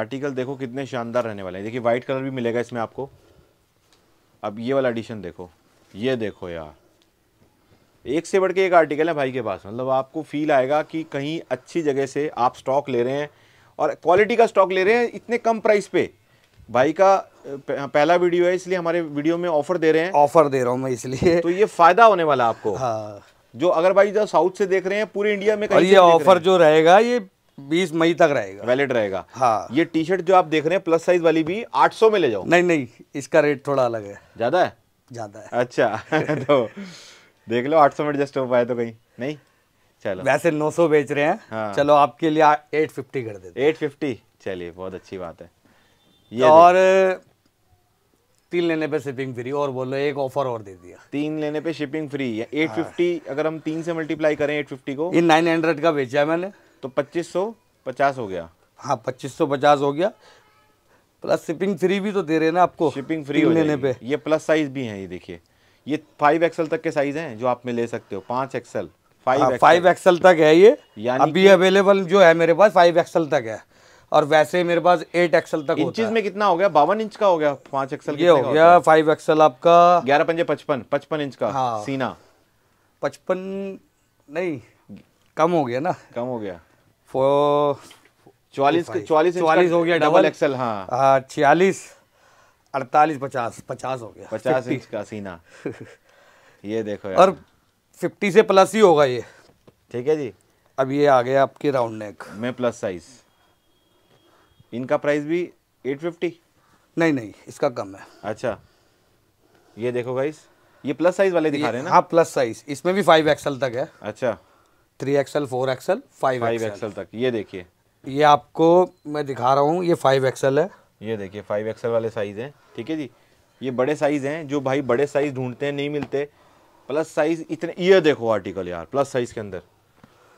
आर्टिकल देखो कितने शानदार रहने वाले हैं देखिए वाइट कलर भी मिलेगा इसमें आपको अब ये वाला एडिशन देखो ये देखो यार एक से बढ़ के एक आर्टिकल है भाई के पास मतलब आपको फील आएगा कि कहीं अच्छी जगह से आप स्टॉक ले रहे हैं और क्वालिटी का स्टॉक ले रहे हैं इतने कम प्राइस पे भाई का हाँ, पहला वीडियो है इसलिए हमारे वीडियो में ऑफर दे रहे हैं ऑफर दे रहा हूँ मैं इसलिए तो ये फायदा होने वाला आपको हाँ जो अगर भाई जो साउथ से देख रहे हैं पूरे इंडिया में और ये ऑफर जो रहेगा ये 20 मई तक रहेगा वैलिड रहेगा हाँ ये टी शर्ट जो आप देख रहे हैं प्लस साइज वाली भी 800 में ले जाओ नहीं नहीं इसका रेट थोड़ा अलग है ज्यादा है ज्यादा है अच्छा [LAUGHS] तो देख लो 800 में एडजस्ट हो पाए तो कहीं नहीं चलो वैसे 900 बेच रहे हैं हाँ। चलो आपके लिए 850 कर देते 850 चलिए बहुत अच्छी बात है ये और तीन लेने पे शिपिंग फ्री और बोलो एक ऑफर और दे दिया तीन लेने पे शिपिंग फ्री है एट फिफ्टी अगर हम तीन से मल्टीप्लाई करें एट फिफ्टी को इन नाइन हंड्रेड का भेजा है मैंने तो पच्चीस सौ पचास हो गया हाँ पच्चीस सौ पचास हो गया प्लस शिपिंग फ्री भी तो दे रहे हैं ना आपको शिपिंग फ्री लेने पे ये प्लस साइज भी है ये देखिए ये फाइव एक्सएल तक के साइज हैं जो आप में ले सकते हो पाँच एक्सएल फाइव एक्सएल तक है ये अभी अवेलेबल जो है मेरे पास फाइव एक्सएल तक है और वैसे मेरे पास एट एक्सल तक इंचज में कितना हो गया बावन इंच का हो गया पांच एक्सल ये हो गया फाइव एक्सल आपका ग्यारह पंजे पचपन पचपन इंच का हाँ। सीना पचपन नहीं कम हो गया ना कम हो गया चौलीस चौलीस चौलीस हो गया डबल एक्सल हाँ।, हाँ छियालीस अड़तालीस पचास पचास हो गया पचास इंच का सीना [LAUGHS] ये देखो यार। और फिफ्टी से प्लस ही होगा ये ठीक है जी अब ये आ गया आपके राउंड नेक में प्लस साइज़ इनका प्राइस भी 850 नहीं नहीं इसका कम है अच्छा ये देखो गाइस ये प्लस साइज वाले दिखा रहे हैं ना हाँ प्लस साइज इसमें भी फाइव एक्सएल तक है अच्छा three XL four XL five XL तक ये देखिए ये आपको मैं दिखा रहा हूँ ये फाइव एक्सएल है ये देखिए फाइव एक्सएल वाले साइज है ठीक है जी ये बड़े साइज हैं जो भाई बड़े साइज ढूंढते हैं नहीं मिलते प्लस साइज इतने ये देखो आर्टिकल यार प्लस साइज के अंदर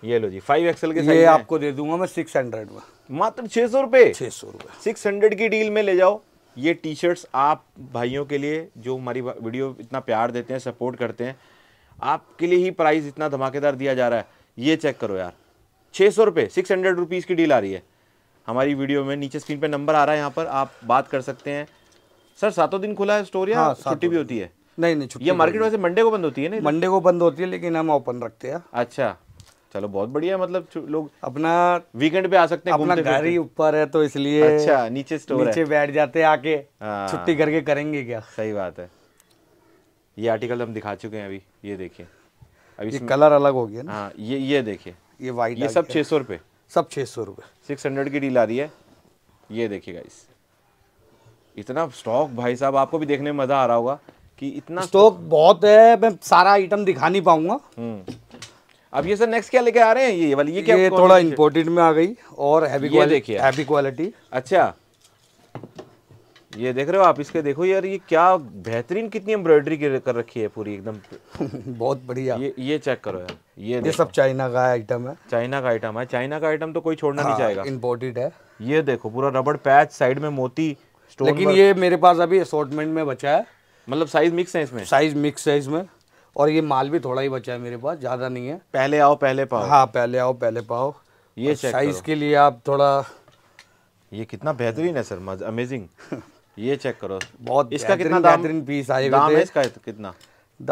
ये लो जी फाइव एक्सएल के ये आपको दे दूंगा मैं सिक्स हंड्रेड में मात्र छः सौ रुपये छः सौ रुपए सिक्स हंड्रेड की डील में ले जाओ ये टी शर्ट्स आप भाइयों के लिए जो हमारी वीडियो इतना प्यार देते हैं सपोर्ट करते हैं आपके लिए ही प्राइस इतना धमाकेदार दिया जा रहा है ये चेक करो यार छः सौ रुपये सिक्स हंड्रेड रुपीज़ की डील आ रही है हमारी वीडियो में नीचे स्क्रीन पे नंबर आ रहा है यहाँ पर आप बात कर सकते हैं सर सातों दिन खुला है स्टोर या हाँ, छुट्टी भी होती है नहीं नहीं छुट्टी ये मार्केट वैसे मंडे को बंद होती है ना मंडे को बंद होती है लेकिन हम ओपन रखते हैं अच्छा चलो बहुत बढ़िया मतलब लोग अपना वीकेंड पे आ सकते हैं अपना घर ही ऊपर है तो इसलिए अच्छा नीचे स्टोर नीचे है बैठ जाते हैं आके हाँ। छुट्टी करके करेंगे क्या सही बात है ये आर्टिकल हम दिखा चुके हैं अभी ये देखिए अभी ये कलर अलग हो गया ना हाँ ये ये देखिए ये वाइट ये सब छह सौ रुपये सब छह सौ रुपये सिक्स हंड्रेड की डील आ रही है ये देखिएगा इस इतना स्टॉक भाई साहब आपको भी देखने में मज़ा आ रहा होगा कि इतना स्टॉक बहुत है मैं सारा आइटम दिखा नहीं पाऊंगा हम्म। अब ये सर नेक्स्ट क्या लेके आ रहे हैं ये वाली ये क्या ये थोड़ा इम्पोर्टेड में आ गई और हैवी क्वालिटी हैवी क्वालिटी अच्छा ये देख रहे हो आप इसके देखो यार ये क्या बेहतरीन कितनी एम्ब्रॉयडरी कर रखी है पूरी एकदम [LAUGHS] बहुत बढ़िया ये ये चेक करो यार ये ये सब चाइना का आइटम है चाइना का आइटम है चाइना का आइटम तो कोई छोड़ना हाँ, नहीं चाहेगा इम्पोर्टेड है ये देखो पूरा रबड़ पैच साइड में मोती लेकिन ये मेरे पास अभी असोटमेंट में बचा है मतलब साइज मिक्स है इसमें साइज मिक्स है इसमें और ये माल भी थोड़ा ही बचा है मेरे पास ज़्यादा नहीं है पहले आओ पहले पाओ हाँ पहले आओ पहले पाओ ये साइज़ के लिए आप थोड़ा ये कितना बेहतरीन है सर अमेजिंग [LAUGHS] ये चेक करो बहुत इसका कितना दाम बेहतरीन पीस आए दाम है इसका कितना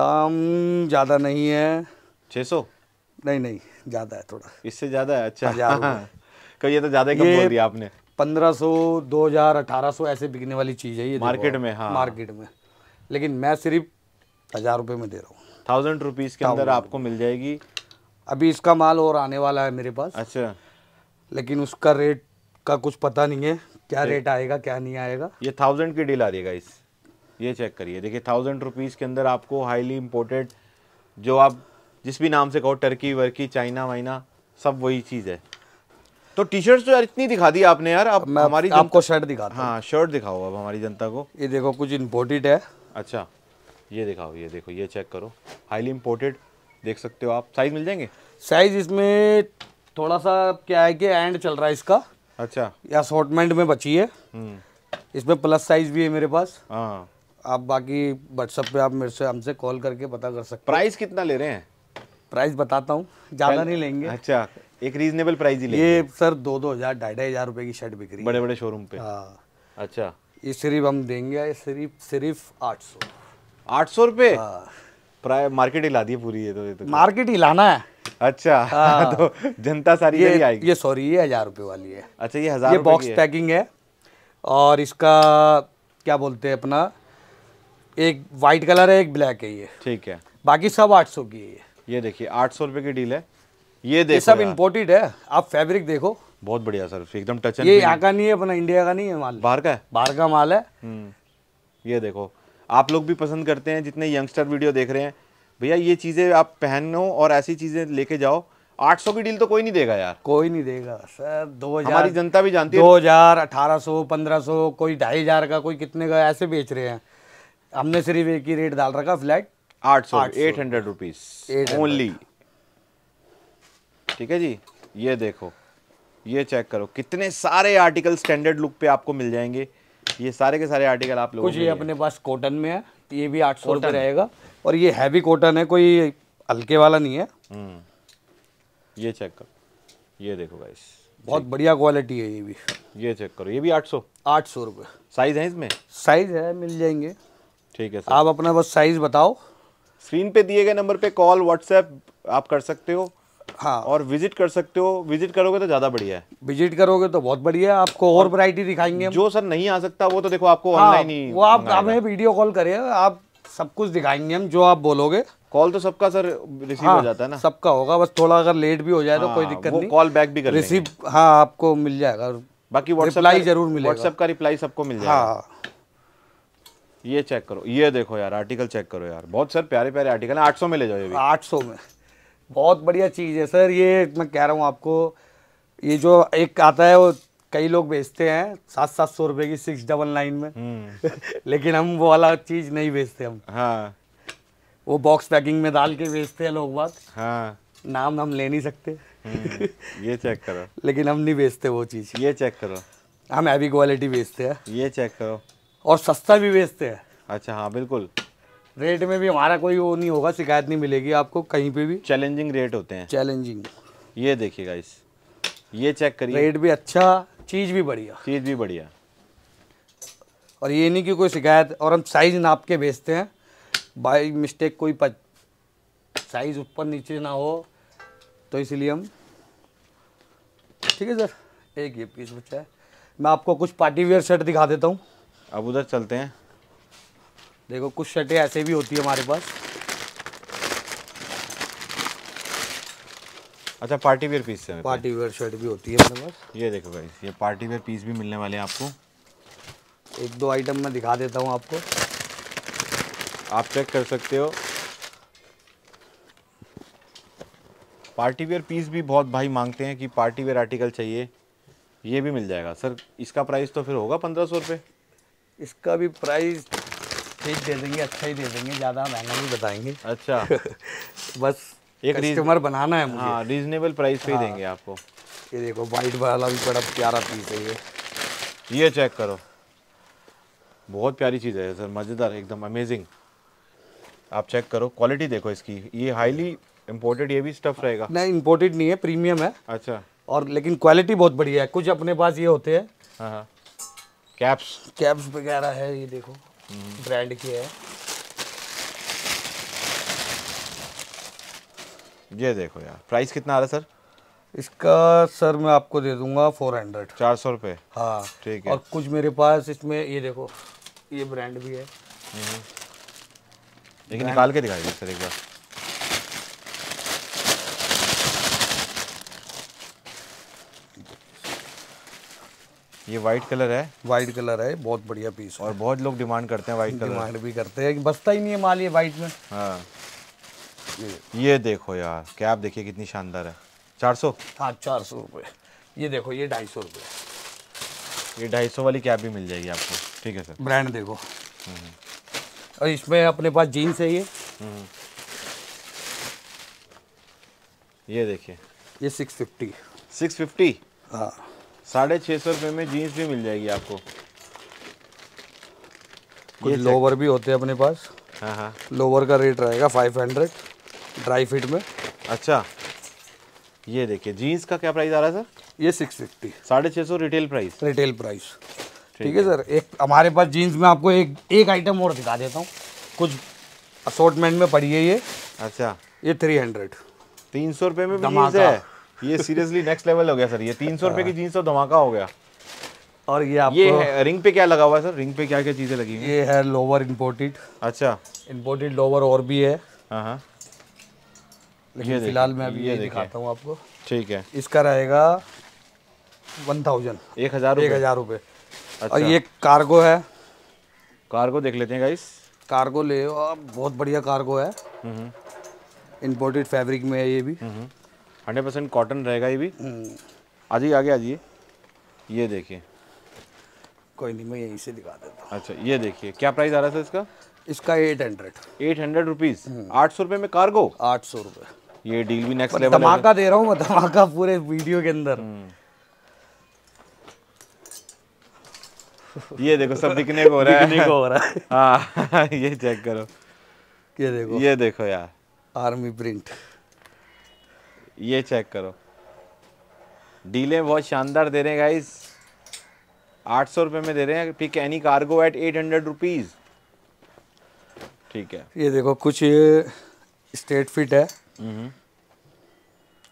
दाम ज़्यादा नहीं है छह सौ नहीं नहीं ज़्यादा है थोड़ा इससे ज़्यादा है अच्छा हाँ। [LAUGHS] कहिए तो ज़्यादा कम बोल दिया आपने पंद्रह सौ दो हज़ार अठारह सौ ऐसे बिकने वाली चीज़ है ये मार्केट में हाँ मार्केट में लेकिन मैं सिर्फ हज़ार रुपये में दे रहा हूँ थाउजेंड रुपीज़ के अंदर आपको मिल जाएगी अभी इसका माल और आने वाला है मेरे पास अच्छा लेकिन उसका रेट का कुछ पता नहीं है क्या रेट आएगा क्या नहीं आएगा ये थाउजेंड की डील आ रही है इस ये चेक करिए देखिए थाउजेंड रुपीज़ के अंदर आपको हाईली इम्पोर्टेड जो आप जिस भी नाम से कहो टर्की वर्की चाइना वाइना सब वही चीज़ है तो टी शर्ट तो यार इतनी दिखा दी आपने यार अब हमारी आपको शर्ट दिखा हाँ शर्ट दिखाओ आप हमारी जनता को ये देखो कुछ इम्पोर्टेड है अच्छा ये दिखाओ ये देखो ये चेक करो हाईली इम्पोर्टेड देख सकते हो आप साइज मिल जाएंगे साइज इसमें थोड़ा सा क्या है कि एंड चल रहा है इसका अच्छा असॉटमेंट में बची है हम्म। इसमें प्लस साइज भी है मेरे पास हाँ आप बाकी व्हाट्सअप पे आप मेरे से हमसे कॉल करके पता कर सकते प्राइस कितना ले रहे हैं प्राइस बताता हूँ ज़्यादा नहीं लेंगे अच्छा एक रीजनेबल प्राइस ही लेंगे ये सर दो दो हज़ार ढाई ढाई हज़ार रुपए की शर्ट बिक रही है बड़े बड़े शोरूम पे हाँ अच्छा ये सिर्फ हम देंगे सिर्फ सिर्फ आठ सौ आठ सौ रुपए हाँ। प्राय मार्केट ही ला दी पूरी ये तो, ये तो मार्केट ही लाना है अच्छा आ, [LAUGHS] तो हाँ। जनता सारी ये आएगी ये सॉरी ये हज़ार रुपए वाली है अच्छा ये हज़ार ये बॉक्स पैकिंग है और इसका क्या बोलते हैं अपना एक वाइट कलर है एक ब्लैक है ये ठीक है बाकी सब आठ सौ की है ये देखिए आठ सौ रुपए की डील है ये देखो ये सब इम्पोर्टेड है आप फैब्रिक देखो बहुत बढ़िया सर एकदम टच ये यहाँ का नहीं है अपना इंडिया का नहीं है माल बाहर का है बाहर का माल है हम्म। ये देखो आप लोग भी पसंद करते हैं जितने यंगस्टर वीडियो देख रहे हैं भैया ये चीज़ें आप पहनो और ऐसी चीज़ें लेके जाओ 800 की डील तो कोई नहीं देगा यार कोई नहीं देगा सर दो हजार जनता भी जानती है सौ पंद्रह सौ कोई ढाई हजार का कोई कितने का ऐसे बेच रहे हैं हमने सिर्फ एक ही रेट डाल रखा फ्लैट आठ सौ एट हंड्रेड रुपीज ओनली ठीक है जी ये देखो ये चेक करो कितने सारे आर्टिकल स्टैंडर्ड लुक पे आपको मिल जाएंगे ये सारे के सारे आर्टिकल आप लोग ये अपने पास कॉटन में है तो ये भी आठ सौ रुपये रहेगा और ये हैवी कॉटन है कोई हल्के वाला नहीं है हम्म, ये चेक करो ये देखो भाई बहुत बढ़िया क्वालिटी है ये भी ये चेक करो ये भी आठ सौ आठ सौ रुपये साइज है इसमें साइज है मिल जाएंगे ठीक है आप अपना बस साइज बताओ स्क्रीन पे दिए गए नंबर पे कॉल व्हाट्सएप आप कर सकते हो हाँ और विजिट कर सकते हो विजिट करोगे तो ज़्यादा बढ़िया है विजिट करोगे तो बहुत बढ़िया है आपको और वैरायटी दिखाएंगे जो सर नहीं आ सकता वो तो देखो आपको ऑनलाइन हाँ, ही वो आप हमें वीडियो कॉल करिए आप सब कुछ दिखाएंगे हम जो आप बोलोगे कॉल तो सबका सर रिसीव हाँ, हो जाता है ना सबका होगा बस थोड़ा अगर लेट भी हो जाए हाँ, तो कोई हाँ, दिक्कत नहीं कॉल बैक भी कर रिसीव हाँ आपको मिल जाएगा बाकी रिप्लाई जरूर मिलेगा व्हाट्सएप का रिप्लाई सबको मिल जाएगा हाँ। ये चेक करो ये देखो यार आर्टिकल चेक करो यार बहुत सर प्यारे प्यारे आर्टिकल है आठ में ले जाओ आठ सौ में बहुत बढ़िया चीज़ है सर ये मैं कह रहा हूँ आपको ये जो एक आता है वो कई लोग बेचते हैं सात सात सौ रुपए की सिक्स डबल नाइन में हम्म। [LAUGHS] लेकिन हम वो वाला चीज़ नहीं बेचते हम हाँ वो बॉक्स पैकिंग में डाल के बेचते हैं लोग बात हाँ नाम हम ले नहीं सकते हम्म, ये चेक करो [LAUGHS] लेकिन हम नहीं बेचते वो चीज़ ये चेक करो हम हैवी क्वालिटी बेचते हैं ये चेक करो और सस्ता भी बेचते हैं अच्छा हाँ बिल्कुल रेट में भी हमारा कोई वो नहीं होगा शिकायत नहीं मिलेगी आपको कहीं पे भी चैलेंजिंग रेट होते हैं चैलेंजिंग ये देखिएगा इस ये चेक करिए रेट भी अच्छा चीज़ भी बढ़िया चीज़ भी बढ़िया और ये नहीं कि कोई शिकायत और हम साइज़ नाप के बेचते हैं बाई मिस्टेक कोई साइज़ ऊपर नीचे ना हो तो इसलिए हम ठीक है सर एक ये पीस बचा है मैं आपको कुछ पार्टी वेयर सेट दिखा देता हूँ अब उधर चलते हैं देखो कुछ शर्टें ऐसे भी होती है हमारे पास अच्छा पार्टी वेयर पीस है पार्टी वेयर शर्ट भी होती है हमारे पास ये देखो भाई ये पार्टी वेयर पीस भी मिलने वाले हैं आपको एक दो आइटम मैं दिखा देता हूँ आपको आप चेक कर सकते हो पार्टी वेयर पीस भी बहुत भाई मांगते हैं कि पार्टी वेयर आर्टिकल चाहिए ये भी मिल जाएगा सर इसका प्राइस तो फिर होगा पंद्रह सौ रुपये इसका भी प्राइस ठीक दे देंगे अच्छा ही दे देंगे ज़्यादा महंगा नहीं बताएंगे अच्छा [LAUGHS] बस एक कस्टमर बनाना है मुझे हाँ रीजनेबल प्राइस पे ही हाँ। देंगे आपको ये देखो वाइट वाला भी बड़ा प्यारा पीस है ये ये चेक करो बहुत प्यारी चीज़ है सर मज़ेदार एकदम अमेजिंग आप चेक करो क्वालिटी देखो इसकी ये हाईली इम्पोर्टेड ये भी स्टफ रहेगा नहीं इम्पोर्टेड नहीं है प्रीमियम है अच्छा और लेकिन क्वालिटी बहुत बढ़िया है कुछ अपने पास ये होते हैं हाँ कैप्स हाँ। कैप्स वगैरह है ये देखो ब्रांड की है ये देखो यार प्राइस कितना आ रहा है सर इसका सर मैं आपको दे दूंगा फोर हंड्रेड चार सौ रुपये हाँ ठीक है और कुछ मेरे पास इसमें ये देखो ये ब्रांड भी है हम्म। लेकिन निकाल के दिखाइए सर एक बार ये व्हाइट कलर है व्हाइट कलर है बहुत बढ़िया पीस और बहुत लोग डिमांड करते हैं व्हाइट कलर डिमांड भी करते हैं बसता ही नहीं है माल ये व्हाइट में हाँ ये, ये देखो यार कैप देखिए कितनी शानदार है चार सौ हाँ चार सौ रुपये ये देखो ये ढाई सौ रुपये ये ढाई सौ वाली कैप भी मिल जाएगी आपको ठीक है सर ब्रांड देखो हम्म, हम्म। और इसमें अपने पास जीन्स है ये हम्म, ये देखिए ये सिक्स फिफ्टी सिक्स फिफ्टी हाँ साढ़े छः सौ रुपये में जीन्स भी मिल जाएगी आपको कुछ लोवर भी होते हैं अपने पास हाँ हाँ लोवर का रेट रहेगा फाइव हंड्रेड ड्राई फिट में अच्छा ये देखिए जीन्स का क्या प्राइस आ रहा है सर ये सिक्स फिफ्टी साढ़े छः सौ रिटेल प्राइस रिटेल प्राइस ठीक है सर एक हमारे पास जीन्स में आपको एक एक आइटम और दिखा देता हूँ कुछ असोटमेंट में पड़ी है ये अच्छा ये थ्री हंड्रेड तीन सौ रुपये में भी जीन्स है ये सीरियसली नेक्स्ट लेवल हो गया सर ये तीन सौ रुपए की जीन्स हाँ। और तो धमाका हो गया और ये आपको ये है, रिंग पे क्या लगा हुआ है सर रिंग पे क्या क्या चीज़ें लगी हुई ये है लोवर इम्पोर्टेड अच्छा इम्पोर्टेड लोवर और भी है हाँ, हाँ। लेकिन फिलहाल मैं अभी ये दिखाता हूँ आपको ठीक है इसका रहेगा वन थाउजेंड एक हज़ार एक हज़ार रुपये और अच्छा। ये कार्गो है कार्गो देख लेते हैं गाइस कार्गो ले बहुत बढ़िया कार्गो है इम्पोर्टेड हम्म, हम्म। फैब्रिक में है ये भी हम्म, हंड्रेड परसेंट कॉटन रहेगा ये भी हम्म। आ जाइए आगे आ जाइए ये देखिए कोई नहीं मैं यहीं से दिखा देता हूँ अच्छा ये देखिए क्या प्राइस आ रहा था इसका इसका eight hundred eight hundred rupees हम्म। आठ सौ रुपये में कार्गो आठ सौ रुपये ये डील भी नेक्स्ट लेवल धमाका दे रहा हूँ मैं धमाका पूरे वीडियो के अंदर हम्म। ये देखो सब दिखने को हो रहा है दिखने को हो रहा है हाँ [LAUGHS] ये चेक करो ये देखो ये देखो यार आर्मी प्रिंट ये चेक करो डीले बहुत शानदार दे रहे हैं गाइस आठ सौ रुपये में दे रहे हैं pick any cargo at eight hundred rupees ठीक है ये देखो कुछ स्ट्रेट फिट है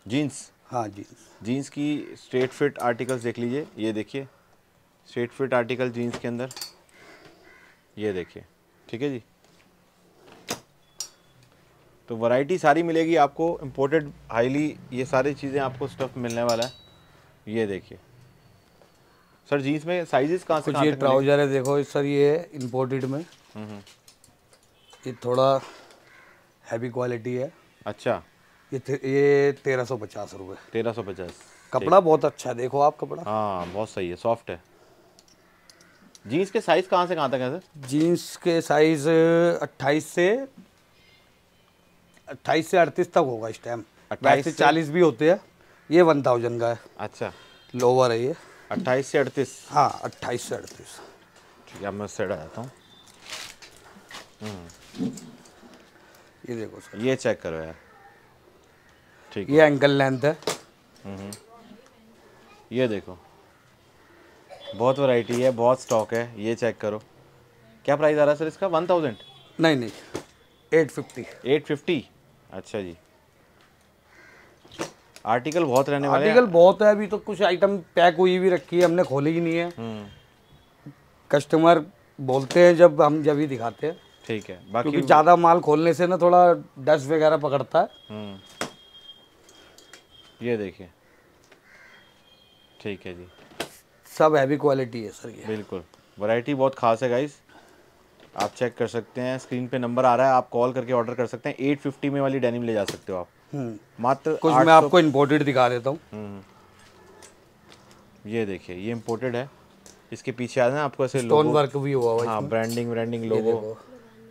जीन्स हम्म। हाँ जीन्स जीन्स की स्ट्रेट फिट आर्टिकल्स देख लीजिए ये देखिए स्ट्रेट फिट आर्टिकल जीन्स के अंदर ये देखिए ठीक है जी तो वैरायटी सारी मिलेगी आपको इम्पोर्टेड हाईली ये सारी चीज़ें आपको स्टफ़ मिलने वाला है ये देखिए सर जीन्स में साइजेस कहाँ से ये ट्राउजर है देखो सर ये इंपोर्टेड इम्पोर्टेड में हम्म, हम्म। ये थोड़ा हैवी क्वालिटी है अच्छा ये ते, ये तेरह सौ पचास रुपये तेरह सौ पचास कपड़ा बहुत अच्छा है देखो आप कपड़ा हाँ बहुत सही है सॉफ्ट है जीन्स के साइज़ कहाँ से कहाँ तक है सर जीन्स के साइज़ अट्ठाईस से अट्ठाईस से अड़तीस तक होगा इस टाइम अट्ठाईस से चालीस भी होते हैं ये वन थाउजेंड का है अच्छा लोअर है ये अट्ठाईस से अड़तीस हाँ अट्ठाईस से अड़तीस ठीक है मैं उससे आ जाता हूँ हम्म। ये देखो सर ये चेक करो यार ठीक ये एंकल लेंथ है हम्म, हम्म। ये देखो बहुत वैरायटी है बहुत स्टॉक है ये चेक करो क्या प्राइस आ रहा है सर इसका वन थाउजेंड नहीं नहीं एट फिफ्टी एट फिफ्टी अच्छा जी आर्टिकल बहुत रहने वाले आर्टिकल बहुत है अभी तो कुछ आइटम पैक हुई भी रखी है हमने खोली ही नहीं है कस्टमर हम्म। बोलते हैं जब हम जब ही दिखाते हैं ठीक है बाकी क्योंकि ज़्यादा माल खोलने से ना थोड़ा डस्ट वगैरह पकड़ता है हम्म। ये देखिए ठीक है जी सब हैवी क्वालिटी है सर ये बिल्कुल वैरायटी बहुत खास है गाइस आप चेक कर सकते हैं स्क्रीन पे नंबर आ रहा है आप कॉल करके ऑर्डर कर सकते हैं एट फिफ्टी में वाली डेनिम ले जा सकते हो आप हम्म। मात्र कुछ मैं आपको इम्पोर्टेड दिखा देता हूँ हम्म। ये देखिए ये इम्पोर्टेड है इसके पीछे आ जाए आपको ऐसे लोन वर्क भी हुआ हुआ हाँ ब्रांडिंग ब्रांडिंग लोगो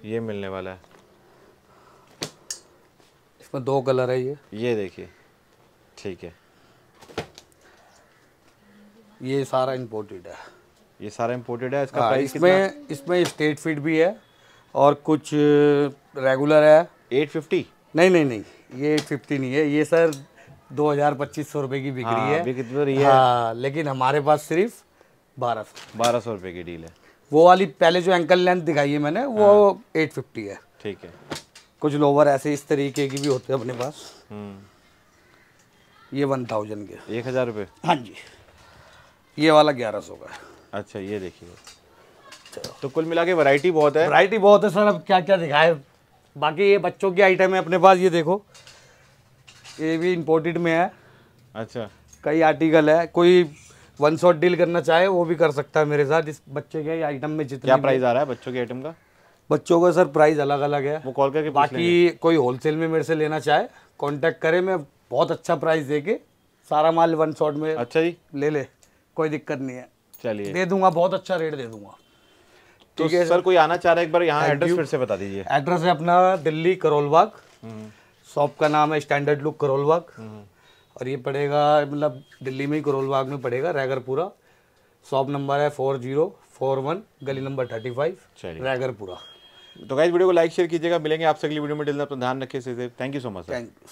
ये मिलने वाला है इसमें दो कलर है ये ये देखिए ठीक है ये सारा इम्पोर्टेड है ये सारा इम्पोर्टेड है इसका प्राइस हाँ, इसमें इसमें स्टेट फीड भी है और कुछ रेगुलर uh, है एट फिफ्टी नहीं नहीं नहीं ये एट फिफ्टी नहीं है ये सर दो हज़ार पच्चीस सौ रुपये की बिक्री हाँ, है बिक्री तो रही है हाँ, लेकिन हमारे पास सिर्फ बारह सौ बारह सौ रुपये की डील है वो वाली पहले जो एंकल लेंथ दिखाई है मैंने वो एट हाँ। फिफ्टी है ठीक है कुछ लोवर ऐसे इस तरीके की भी होते हैं अपने पास हम्म। ये वन थाउजेंड के एक हज़ार रुपये हाँ जी ये वाला ग्यारह सौ का है अच्छा ये देखिए तो कुल मिला के वरायटी बहुत है वरायटी बहुत है सर अब क्या क्या दिखाए बाकी ये बच्चों की आइटम है अपने पास ये देखो ये भी इम्पोर्टेड में है अच्छा कई आर्टिकल है कोई वन शॉट डील करना चाहे वो भी कर सकता है मेरे साथ इस बच्चे के आइटम में जितना क्या प्राइस आ रहा है बच्चों के आइटम का बच्चों का सर प्राइस अलग अलग है वो कॉल करके बाकी कोई होलसेल में मेरे से लेना चाहे कॉन्टेक्ट करे मैं बहुत अच्छा प्राइस दे के सारा माल वन शॉट में अच्छा जी ले ले कोई दिक्कत नहीं है चलिए दे दूंगा बहुत अच्छा रेट दे दूंगा तो सर, सर कोई आना चाह रहा है एक बार यहाँ एड्रेस फिर से बता दीजिए एड्रेस है अपना दिल्ली करोलबाग शॉप हम्म। का नाम है स्टैंडर्ड लुक करोलबाग और ये पड़ेगा मतलब दिल्ली में ही करोलबाग में पड़ेगा रैगरपुरा शॉप नंबर है फोर जीरो फोर वन गली नंबर थर्टी फाइव रैगरपुरा तो गाइस वीडियो को लाइक शेयर कीजिएगा मिलेंगे आपसे अगली वीडियो में डिलना अपना ध्यान रखिए thank you so much thank you